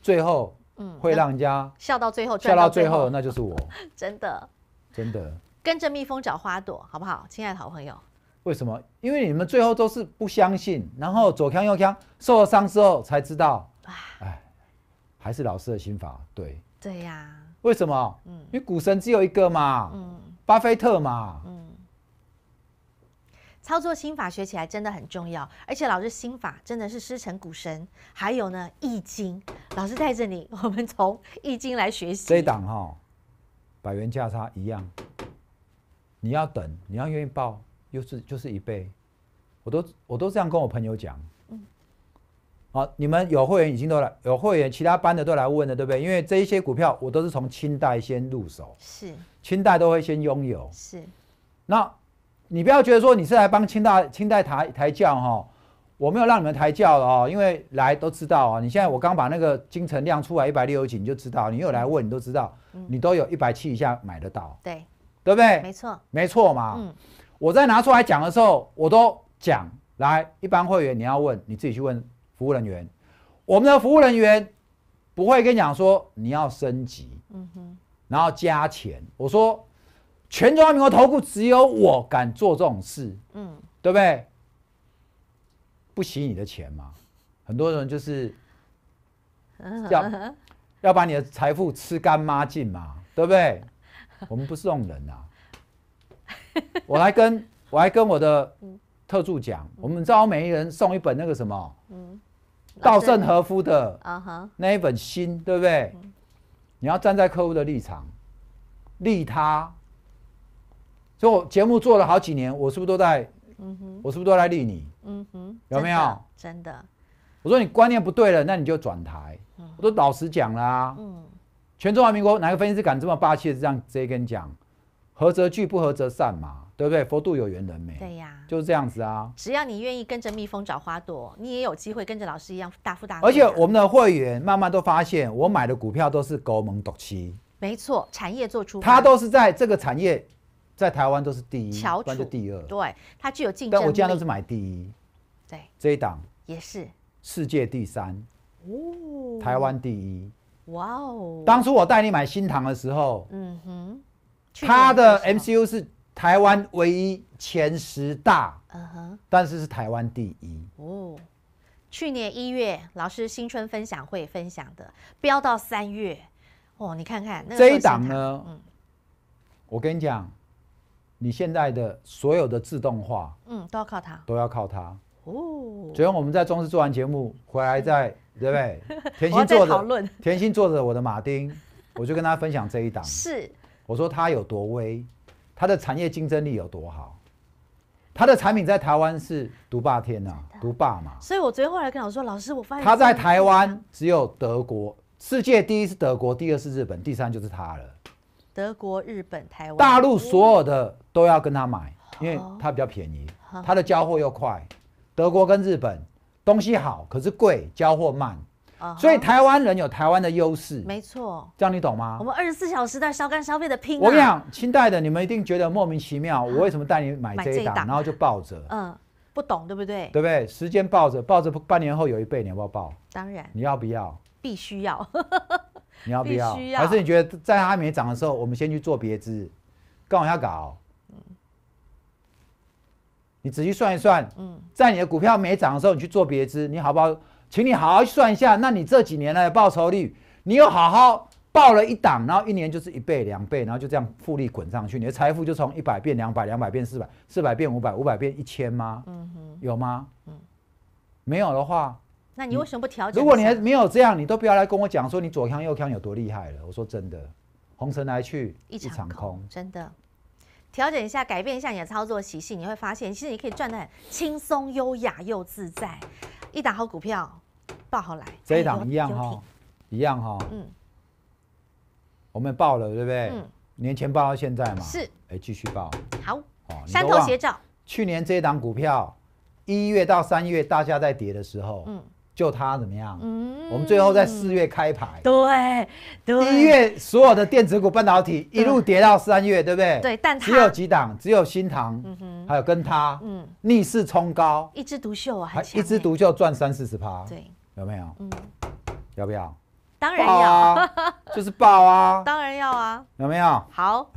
最后，嗯，会让人家笑到最后，笑到最后那就是我，真的，真的，跟着蜜蜂找花朵，好不好，亲爱的好朋友？为什么？因为你们最后都是不相信，然后左枪右枪，受了伤之后才知道，哇，哎，还是老师的心法对，对呀，为什么？嗯，因为股神只有一个嘛，嗯，巴菲特嘛，嗯。操作心法学起来真的很重要，而且老师心法真的是师承股神。还有呢，《易经》，老师带着你，我们从《易经》来学习。这档哈，百元价差一样，你要等，你要愿意报，又是就是一倍。我都我都这样跟我朋友讲。嗯。好，你们有会员已经都来，有会员其他班的都来问了，对不对？因为这一些股票我都是从清代先入手。是。清代都会先拥有。是。那。你不要觉得说你是来帮清大清代抬抬轿哈，我没有让你们抬轿的哦，因为来都知道啊。你现在我刚把那个金城亮出来一百六十几，你就知道。你又来问，你都知道，你都有一百七以下买得到，对对不对？没错，没错嘛。嗯，我在拿出来讲的时候，我都讲来一般会员你要问，你自己去问服务人员，我们的服务人员不会跟你讲说你要升级，嗯哼，然后加钱。我说。全中华民国投顾，只有我敢做这种事，嗯，对不对？不洗你的钱嘛，很多人就是 要要把你的财富吃干抹净嘛，对不对？我们不是这种人啊。我来跟，我来跟我的特助讲，我们招每一人送一本那个什么，嗯，稻盛和夫的那一本心，对不对？你要站在客户的立场，利他。所以我节目做了好几年，我是不是都在，嗯哼，我是不是都在利你，嗯哼，有没有？真的，我说你观念不对了，那你就转台。我都老实讲啦，嗯，全中华民国哪个分析师敢这么霸气的这样直接跟你讲？合则聚，不合则散嘛，对不对？佛渡有缘人呗。对呀，就是这样子啊。只要你愿意跟着蜜蜂找花朵，你也有机会跟着老师一样大富大。而且我们的会员慢慢都发现，我买的股票都是高蒙独期。没错，产业做出，它都是在这个产业。在台湾都是第一，不是第二。对，它具有竞争。但我经常都是买第一。对。这一档也是。世界第三。哦。台湾第一。哇哦！当初我带你买新唐的时候，嗯哼。它的 MCU 是台湾唯一前十大。嗯哼。但是是台湾第一。哦。去年一月老师新春分享会分享的，飙到三月。哦，你看看那这一档呢？嗯。我跟你讲。你现在的所有的自动化，嗯，都要靠它，都要靠它。哦，昨天我们在中视做完节目回来，在 对不对？甜心坐着，甜心坐着，我的马丁，我就跟他分享这一档。是。我说他有多威，他的产业竞争力有多好，他的产品在台湾是独霸天呐，独霸嘛。所以我昨天后来跟老师说，老师我发现他在台湾只有德国，世界第一是德国，第二是日本，第三就是他了。德国、日本、台湾、大陆所有的都要跟他买，因为他比较便宜，他的交货又快。德国跟日本东西好，可是贵，交货慢。所以台湾人有台湾的优势。没错，这样你懂吗？我们二十四小时在烧干消费的拼。我跟你讲，清代的你们一定觉得莫名其妙，我为什么带你买这一档然后就抱着？嗯，不懂对不对？对不对？时间抱着，抱着半年后有一倍，你要不要抱？当然。你要不要？必须要。你要不要？还是你觉得在它没涨的时候，我们先去做别支，更往下搞？你仔细算一算，嗯，在你的股票没涨的时候，你去做别支，你好不好？请你好好算一下。那你这几年来的报酬率，你又好好报了一档，然后一年就是一倍、两倍，然后就这样复利滚上去，你的财富就从一百变两百，两百变四百，四百变五百，五百变一千吗？嗯哼，有吗？嗯，没有的话。那你为什么不调整？如果你还没有这样，你都不要来跟我讲说你左康右康有多厉害了。我说真的，红尘来去一场空，真的。调整一下，改变一下你的操作习性，你会发现其实你可以赚的很轻松、优雅又自在。一档好股票，爆好来。这一档一样哈，一样哈。嗯，我们爆了，对不对？嗯。年前爆到现在嘛。是。哎，继续爆。好。哦，山头斜照。去年这一档股票，一月到三月大家在跌的时候，嗯。就它怎么样？嗯，我们最后在四月开牌。对，一月所有的电子股、半导体一路跌到三月，对不对？对，但只有几档，只有新塘，还有跟它，嗯，逆势冲高，一枝独秀啊，还一枝独秀赚三四十趴，对，有没有？要不要？当然要，就是爆啊，当然要啊，有没有？好。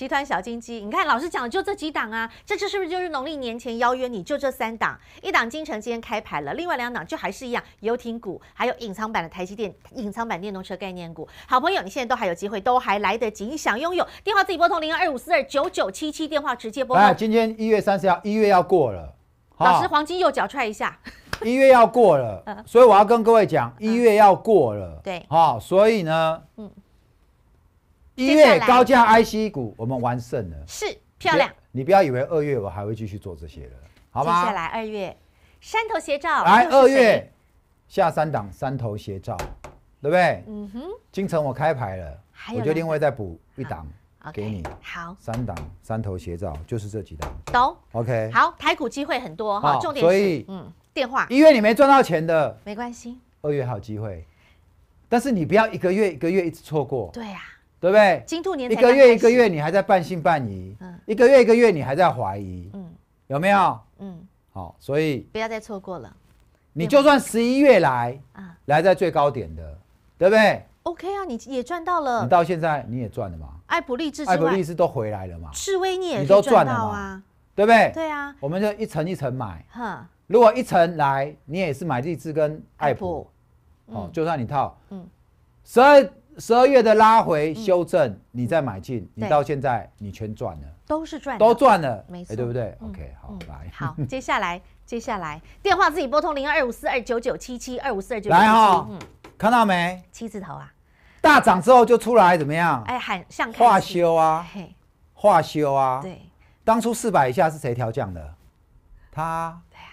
集团小金鸡，你看老师讲的就这几档啊，这次是不是就是农历年前邀约你就这三档？一档金城今天开牌了，另外两档就还是一样，游艇股还有隐藏版的台积电、隐藏版电动车概念股。好朋友，你现在都还有机会，都还来得及，你想拥有，电话自己拨通零二二五四二九九七七，电话直接拨。来，今天一月三十号，一月要过了，老师黄金右脚踹一下，一月要过了，所以我要跟各位讲，一月要过了，对，好，所以呢，嗯。一月高价 IC 股，我们完胜了，是漂亮。你不要以为二月我还会继续做这些了，好吗？接下来二月，三头斜照，来二月下三档，三头斜照，对不对？嗯哼。京城我开牌了，我就另外再补一档给你，好，三档三头斜照就是这几档，懂？OK，好，台股机会很多哈，重点是，嗯，电话。一月你没赚到钱的，没关系，二月有机会，但是你不要一个月一个月一直错过，对呀。对不对？金兔年一个月一个月，你还在半信半疑。嗯，一个月一个月，你还在怀疑。嗯，有没有？嗯，好，所以不要再错过了。你就算十一月来，啊，来在最高点的，对不对？OK 啊，你也赚到了。你到现在你也赚了嘛？爱普利智、爱普利智都回来了嘛？赤威你也都赚到啊？对不对？对啊，我们就一层一层买。哼，如果一层来，你也是买荔枝跟爱普，哦，就算你套，嗯，十二。十二月的拉回修正，你再买进，你到现在你全赚了，都是赚，都赚了，没错，对不对？OK，好，来，好，接下来，接下来电话自己拨通零二五四二九九七七二五四二九来哈，看到没？七字头啊，大涨之后就出来怎么样？哎，喊像化修啊，化修啊，对，当初四百以下是谁调降的？他，对啊，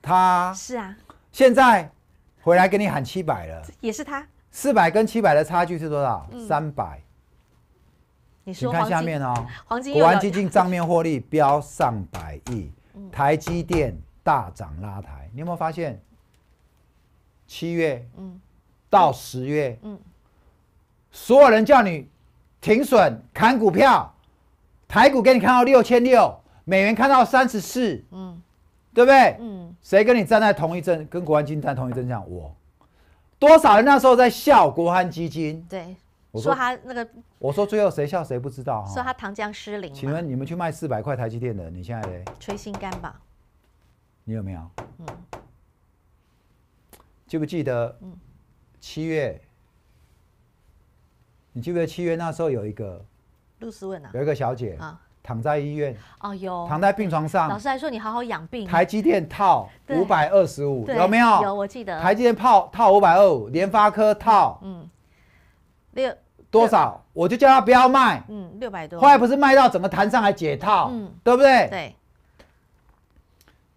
他是啊，现在回来给你喊七百了，也是他。四百跟七百的差距是多少？三百。你看下面哦，黄金。国安基金账面获利飙上百亿，台积电大涨拉抬，你有没有发现？七月，嗯，到十月，嗯，所有人叫你停损砍股票，台股给你看到六千六，美元看到三十四，嗯，对不对？嗯，谁跟你站在同一阵？跟国安基金站同一阵仗？我。多少人那时候在笑国安基金？对，说他那个，我说最后谁笑谁不知道啊。说他糖浆失灵。请问你们去卖四百块台积电的，你现在嘞？捶心肝吧。你有没有？嗯。记不记得？嗯。七月。你记不记得七月那时候有一个？露思问啊。有一个小姐啊。躺在医院哦，有躺在病床上。老师还说你好好养病。台积电套五百二十五，有没有？有，我记得。台积电套套五百二十五，联发科套嗯六多少？我就叫他不要卖，嗯，六百多。后来不是卖到怎么谈上来解套？嗯，对不对？对。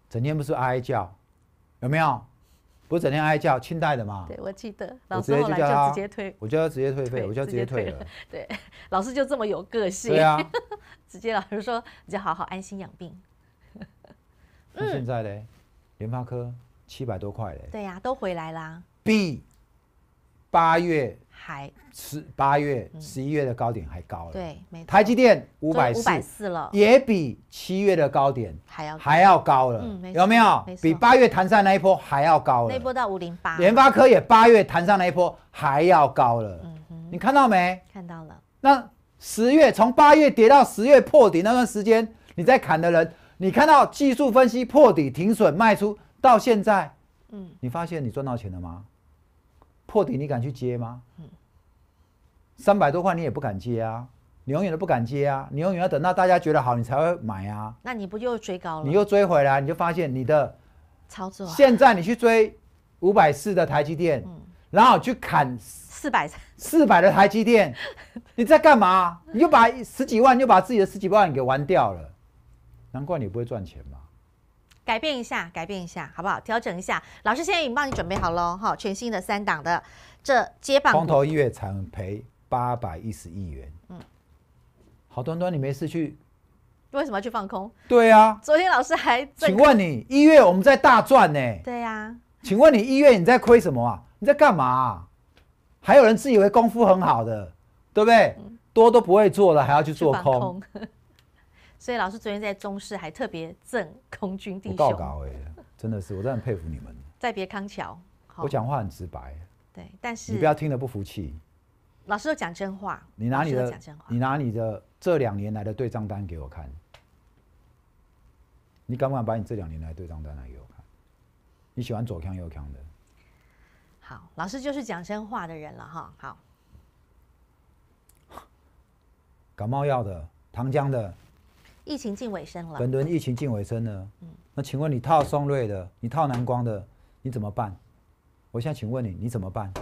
整天不是哀叫，有没有？不是整天哀叫，清代的嘛。对，我记得。我直接来就直接退，我就要直接退费，我就直接退了。对，老师就这么有个性。对啊。直接老师说：“你就好好安心养病。”那现在呢？联发科七百多块嘞。对呀，都回来啦，比八月还十八月、十一月的高点还高了。对，没台积电五百四，百四了，也比七月的高点还要还要高了。嗯，有没有？比八月弹上那一波还要高了。那波到五零八。联发科也八月弹上那一波还要高了。嗯哼，你看到没？看到了。那。十月从八月跌到十月破底那段时间，你在砍的人，你看到技术分析破底停损卖出，到现在，嗯，你发现你赚到钱了吗？破底你敢去接吗？嗯，三百多块你也不敢接啊，你永远都不敢接啊，你永远要等到大家觉得好你才会买啊。那你不就追高了？你又追回来，你就发现你的操作。现在你去追五百四的台积电。然后去砍四百四百的台积电，你在干嘛？你就把十几万，就把自己的十几万给玩掉了。难怪你不会赚钱嘛！改变一下，改变一下，好不好？调整一下。老师现在已经帮你准备好了哈，全新的三档的这接棒。空头一月能赔八百一十亿元。嗯，好端端你没事去，为什么要去放空？对啊。昨天老师还。请问你一月我们在大赚呢？对呀。请问你一月你在亏什么啊？你在干嘛？还有人自以为功夫很好的，对不对？多都不会做了，还要去做空。所以老师昨天在中视还特别赠空军弟兄。告告你，真的是，我真的很佩服你们。在别康桥，我讲话很直白。对，但是你不要听得不服气。老师都讲真话。你拿你的，你拿你的这两年来的对账单给我看。你敢不敢把你这两年来对账单来给我看？你喜欢左枪右枪的。好，老师就是讲真话的人了哈。好，感冒药的、糖浆的，疫情近尾声了。本轮疫情近尾声了。嗯，那请问你套双瑞的，你套南光的，你怎么办？我现在请问你，你怎么办？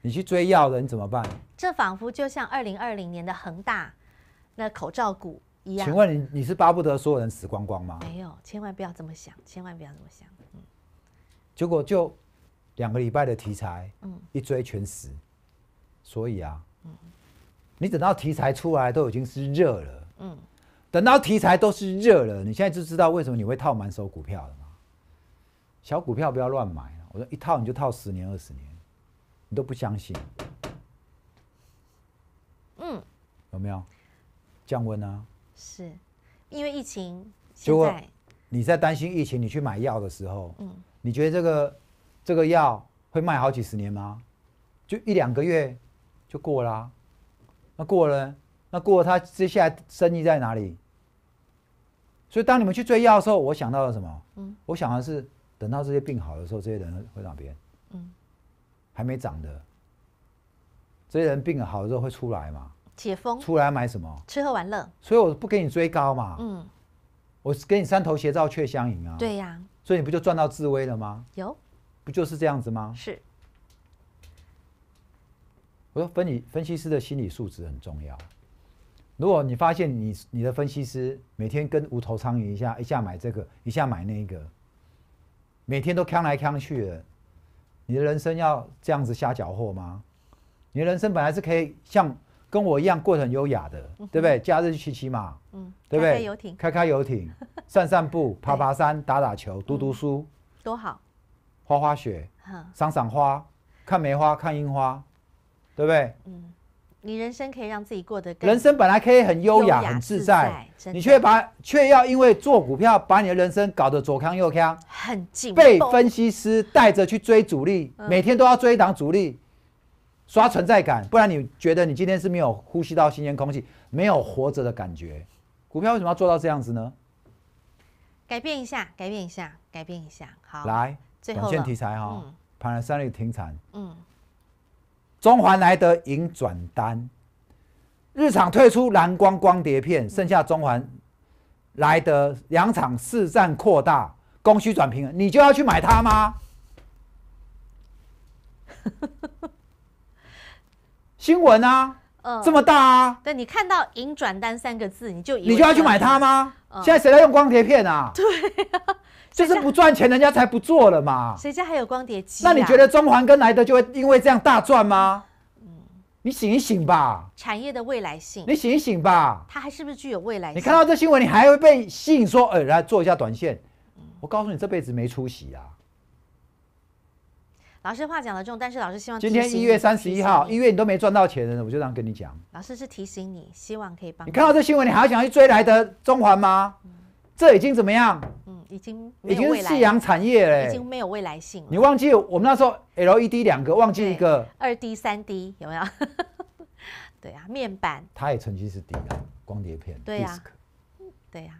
你去追药的，你怎么办？这仿佛就像二零二零年的恒大，那口罩股。请问你，你是巴不得所有人死光光吗？没有，千万不要这么想，千万不要这么想。嗯，结果就两个礼拜的题材，嗯，一追全死。所以啊，嗯，你等到题材出来都已经是热了，嗯，等到题材都是热了，你现在就知道为什么你会套满手股票了吗？小股票不要乱买，我说一套你就套十年二十年，你都不相信。嗯，有没有降温呢？是，因为疫情。现果，你在担心疫情，你去买药的时候，嗯，你觉得这个这个药会卖好几十年吗？就一两个月就过啦。那过了，那过了，他接下来生意在哪里？所以，当你们去追药的时候，我想到了什么？嗯，我想的是，等到这些病好的时候，这些人会那边？嗯，还没长的，这些人病好之后会出来嘛？解封出来买什么？吃喝玩乐。所以我不给你追高嘛。嗯，我给你三头斜照却相迎啊。对呀。所以你不就赚到自威了吗？有。不就是这样子吗？是。我说，分你分析师的心理素质很重要。如果你发现你你的分析师每天跟无头苍蝇一下一下买这个，一下买那个，每天都扛来扛去的，你的人生要这样子瞎搅和吗？你的人生本来是可以像。跟我一样过得很优雅的，对不对？假日去骑骑马，对不对？游艇，开开游艇，散散步，爬爬山，打打球，读读书，多好！花花雪，赏赏花，看梅花，看樱花，对不对？嗯，你人生可以让自己过得……人生本来可以很优雅、很自在，你却把却要因为做股票，把你的人生搞得左康右康，很寂寞，被分析师带着去追主力，每天都要追一档主力。刷存在感，不然你觉得你今天是没有呼吸到新鲜空气，没有活着的感觉。股票为什么要做到这样子呢？改变一下，改变一下，改变一下。好，来短线题材哈，盘三日停产。嗯，中环来得盈转单，日场退出蓝光光碟片，剩下中环来得两场四战扩大，供需转平衡，你就要去买它吗？新闻啊，这么大啊！对你看到“银转单”三个字，你就你就要去买它吗？现在谁在用光碟片啊？对啊，就是不赚钱，人家才不做了嘛。谁家还有光碟机？那你觉得中环跟莱德就会因为这样大赚吗？嗯，你醒一醒吧，产业的未来性。你醒一醒吧，它还是不是具有未来性？你看到这新闻，你还会被吸引说，呃，来做一下短线。我告诉你，这辈子没出息啊。老师话讲的重，但是老师希望今天一月三十一号，一月你都没赚到钱的，我就这样跟你讲。老师是提醒你，希望可以帮你看到这新闻，你还想去追来德中环吗？这已经怎么样？已经已经是夕阳产业了，已经没有未来性了。你忘记我们那时候 LED 两个，忘记一个二 D 三 D 有没有？对啊，面板。它也曾经是 D 啊，光碟片对呀、对呀，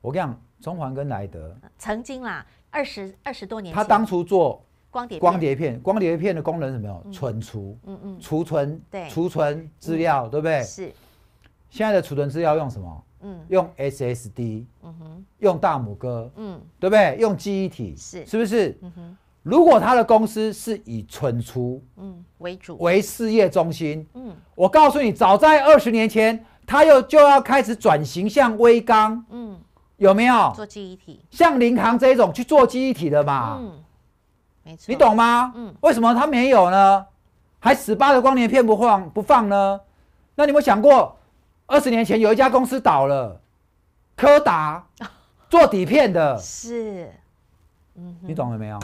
我跟你讲，中环跟莱德曾经啦，二十二十多年。他当初做。光碟光碟片，光碟片的功能是什么？存储，嗯嗯，储存，对，储存资料，对不对？是。现在的储存资料用什么？嗯，用 SSD，嗯哼，用大拇哥，嗯，对不对？用记忆体，是，是不是？嗯哼。如果他的公司是以存储，嗯，为主为事业中心，嗯，我告诉你，早在二十年前，他又就要开始转型向微刚，嗯，有没有？做记忆体，像林航这一种去做记忆体的嘛，嗯。没错，你懂吗？嗯，为什么他没有呢？还十八的光年片不放不放呢？那你有没有想过，二十年前有一家公司倒了，柯达，做底片的。是，嗯，你懂了没有？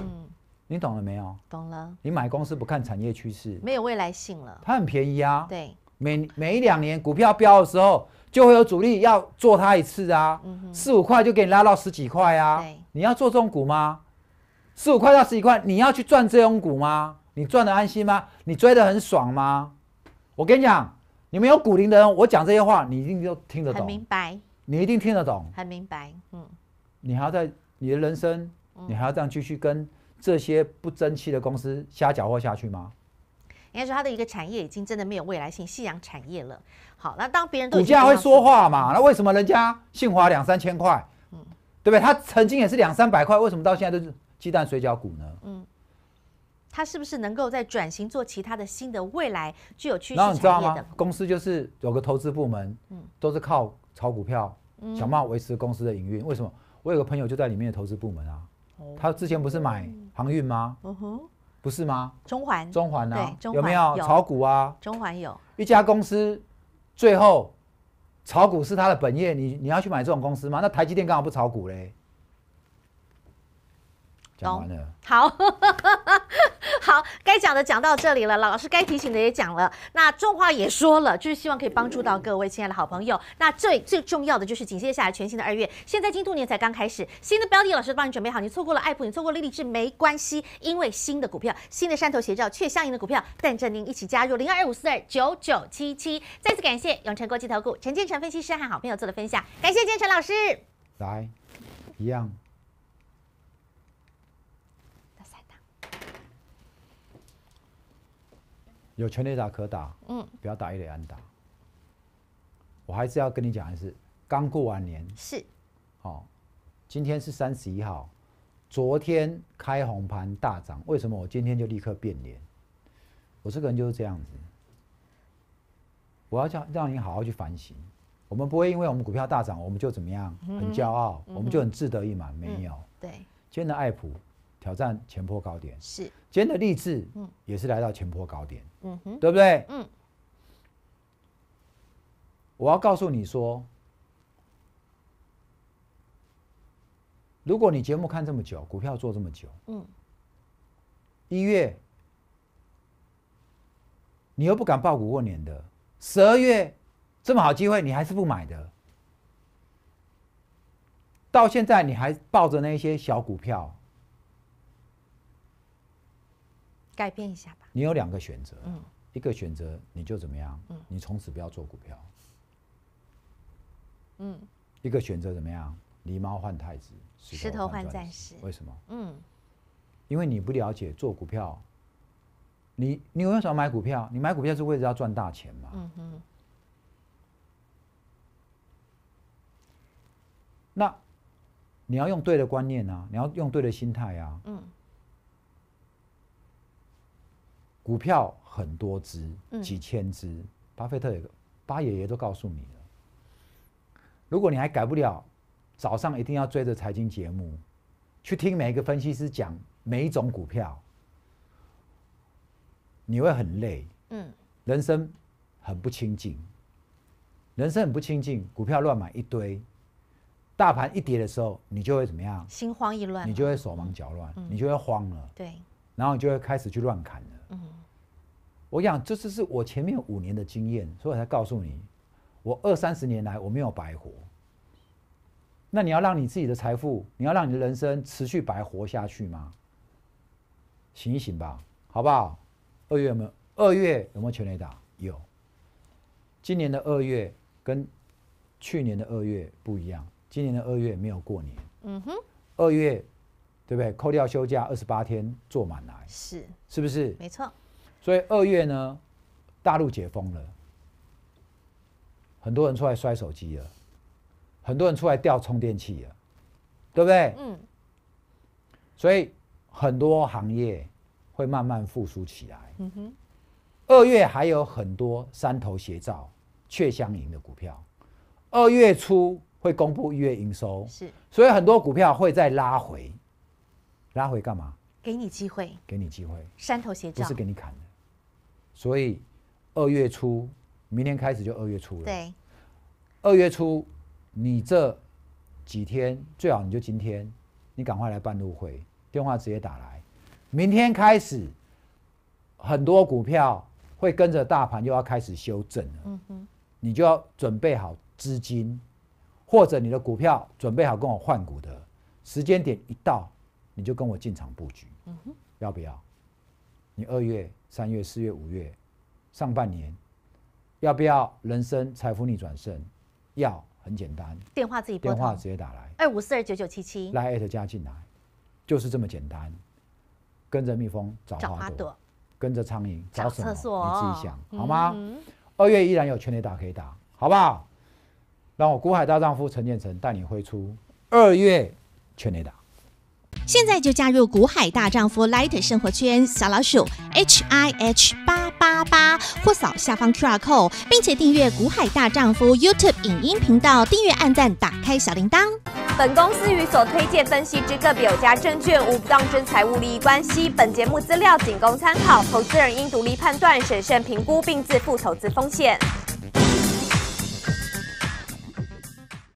嗯，你懂了没有？懂了。你买公司不看产业趋势，没有未来性了。它很便宜啊。对。每每一两年股票飙的时候，就会有主力要做它一次啊。四五块就给你拉到十几块啊。你要做这种股吗？四五块到十一块，你要去赚这种股吗？你赚的安心吗？你追的很爽吗？我跟你讲，你们有股龄的人，我讲这些话，你一定都听得懂，很明白。你一定听得懂，很明白。嗯，你还要在你的人生，你还要这样继续跟这些不争气的公司瞎搅和下去吗？应该说，它的一个产业已经真的没有未来性，夕阳产业了。好，那当别人都股价会说话嘛？那为什么人家信华两三千块，嗯，对不对？它曾经也是两三百块，为什么到现在都是？鸡蛋水饺股呢？嗯，它是不是能够在转型做其他的新的未来具有趋势？后你知道吗？公司就是有个投资部门，都是靠炒股票，想办法维持公司的营运。为什么？我有个朋友就在里面投资部门啊。他之前不是买航运吗？嗯哼，不是吗？中环中环啊，有没有炒股啊？中环有。一家公司最后炒股是他的本业，你你要去买这种公司吗？那台积电刚好不炒股嘞。讲完了，好，好，该讲的讲到这里了，老师该提醒的也讲了，那重话也说了，就是希望可以帮助到各位亲爱的好朋友。那最最重要的就是，紧接下来全新的二月，现在金兔年才刚开始，新的标的老师帮你准备好，你错过了爱普，你错过丽丽智没关系，因为新的股票，新的汕头斜照却相应的股票，等着您一起加入零二二五四二九九七七。再次感谢永成国际投顾陈建成分析师和好朋友做的分享，感谢建成老师。来，一样。有全垒打可打，嗯，不要打一垒安打。我还是要跟你讲的是，刚过完年，是，好，今天是三十一号，昨天开红盘大涨，为什么我今天就立刻变脸？我这个人就是这样子，我要叫让你好好去反省。我们不会因为我们股票大涨，我们就怎么样，很骄傲，我们就很志得意满，没有。对。今天的爱普。挑战前坡高点是今天的励志，嗯，也是来到前坡高点，嗯哼，对不对？嗯，我要告诉你说，如果你节目看这么久，股票做这么久，嗯，一月你又不敢报股过年，的十二月这么好机会你还是不买的，到现在你还抱着那些小股票。改变一下吧。你有两个选择，嗯，一个选择你就怎么样，嗯，你从此不要做股票，嗯，一个选择怎么样，狸猫换太子，石头换钻石，为什么？嗯，因为你不了解做股票，你你为什么买股票？你买股票是为了要赚大钱嘛？嗯哼，那你要用对的观念啊，你要用对的心态啊，嗯。股票很多只，几千只，巴菲特、巴爷爷都告诉你了。如果你还改不了，早上一定要追着财经节目，去听每一个分析师讲每一种股票，你会很累。嗯，人生很不清净，人生很不清净，股票乱买一堆，大盘一跌的时候，你就会怎么样？心慌意乱。你就会手忙脚乱，你就会慌了。对。然后你就会开始去乱砍了。我想，这只是我前面五年的经验，所以我才告诉你，我二三十年来我没有白活。那你要让你自己的财富，你要让你的人生持续白活下去吗？醒一醒吧，好不好？二月有没？有？二月有没有全雷打？有。今年的二月跟去年的二月不一样，今年的二月没有过年。嗯哼。二月，对不对？扣掉休假二十八天，做满来是是不是？没错。所以二月呢，大陆解封了，很多人出来摔手机了，很多人出来掉充电器了，对不对？嗯。所以很多行业会慢慢复苏起来。嗯哼。二月还有很多山头斜照、却相迎的股票，二月初会公布一月营收，是。所以很多股票会再拉回，拉回干嘛？给你机会。给你机会。山头斜照。不是给你砍的。所以，二月初，明天开始就二月初了。对，二月初，你这几天最好你就今天，你赶快来办入会，电话直接打来。明天开始，很多股票会跟着大盘又要开始修正了。嗯哼，你就要准备好资金，或者你的股票准备好跟我换股的，时间点一到，你就跟我进场布局。嗯哼，要不要？你二月。三月、四月、五月，上半年，要不要人生财富逆转胜？要，很简单。电话自己拨，电话直接打来。二五四二九九七七，来 at 加进来，就是这么简单。跟着蜜蜂找花朵，跟着苍蝇找厕所，你自己想好吗？二月依然有全内打可以打，好不好？让我古海大丈夫陈建成带你挥出二月全内打。现在就加入“股海大丈夫 ”light 生活圈，小老鼠 h i h 八八八或扫下方 QR code，并且订阅“股海大丈夫 ”YouTube 影音频道，订阅、按赞、打开小铃铛。本公司与所推荐分析之个别有价证券无不当之财务利益关系。本节目资料仅供参考，投资人应独立判断、审慎评估并自负投资风险。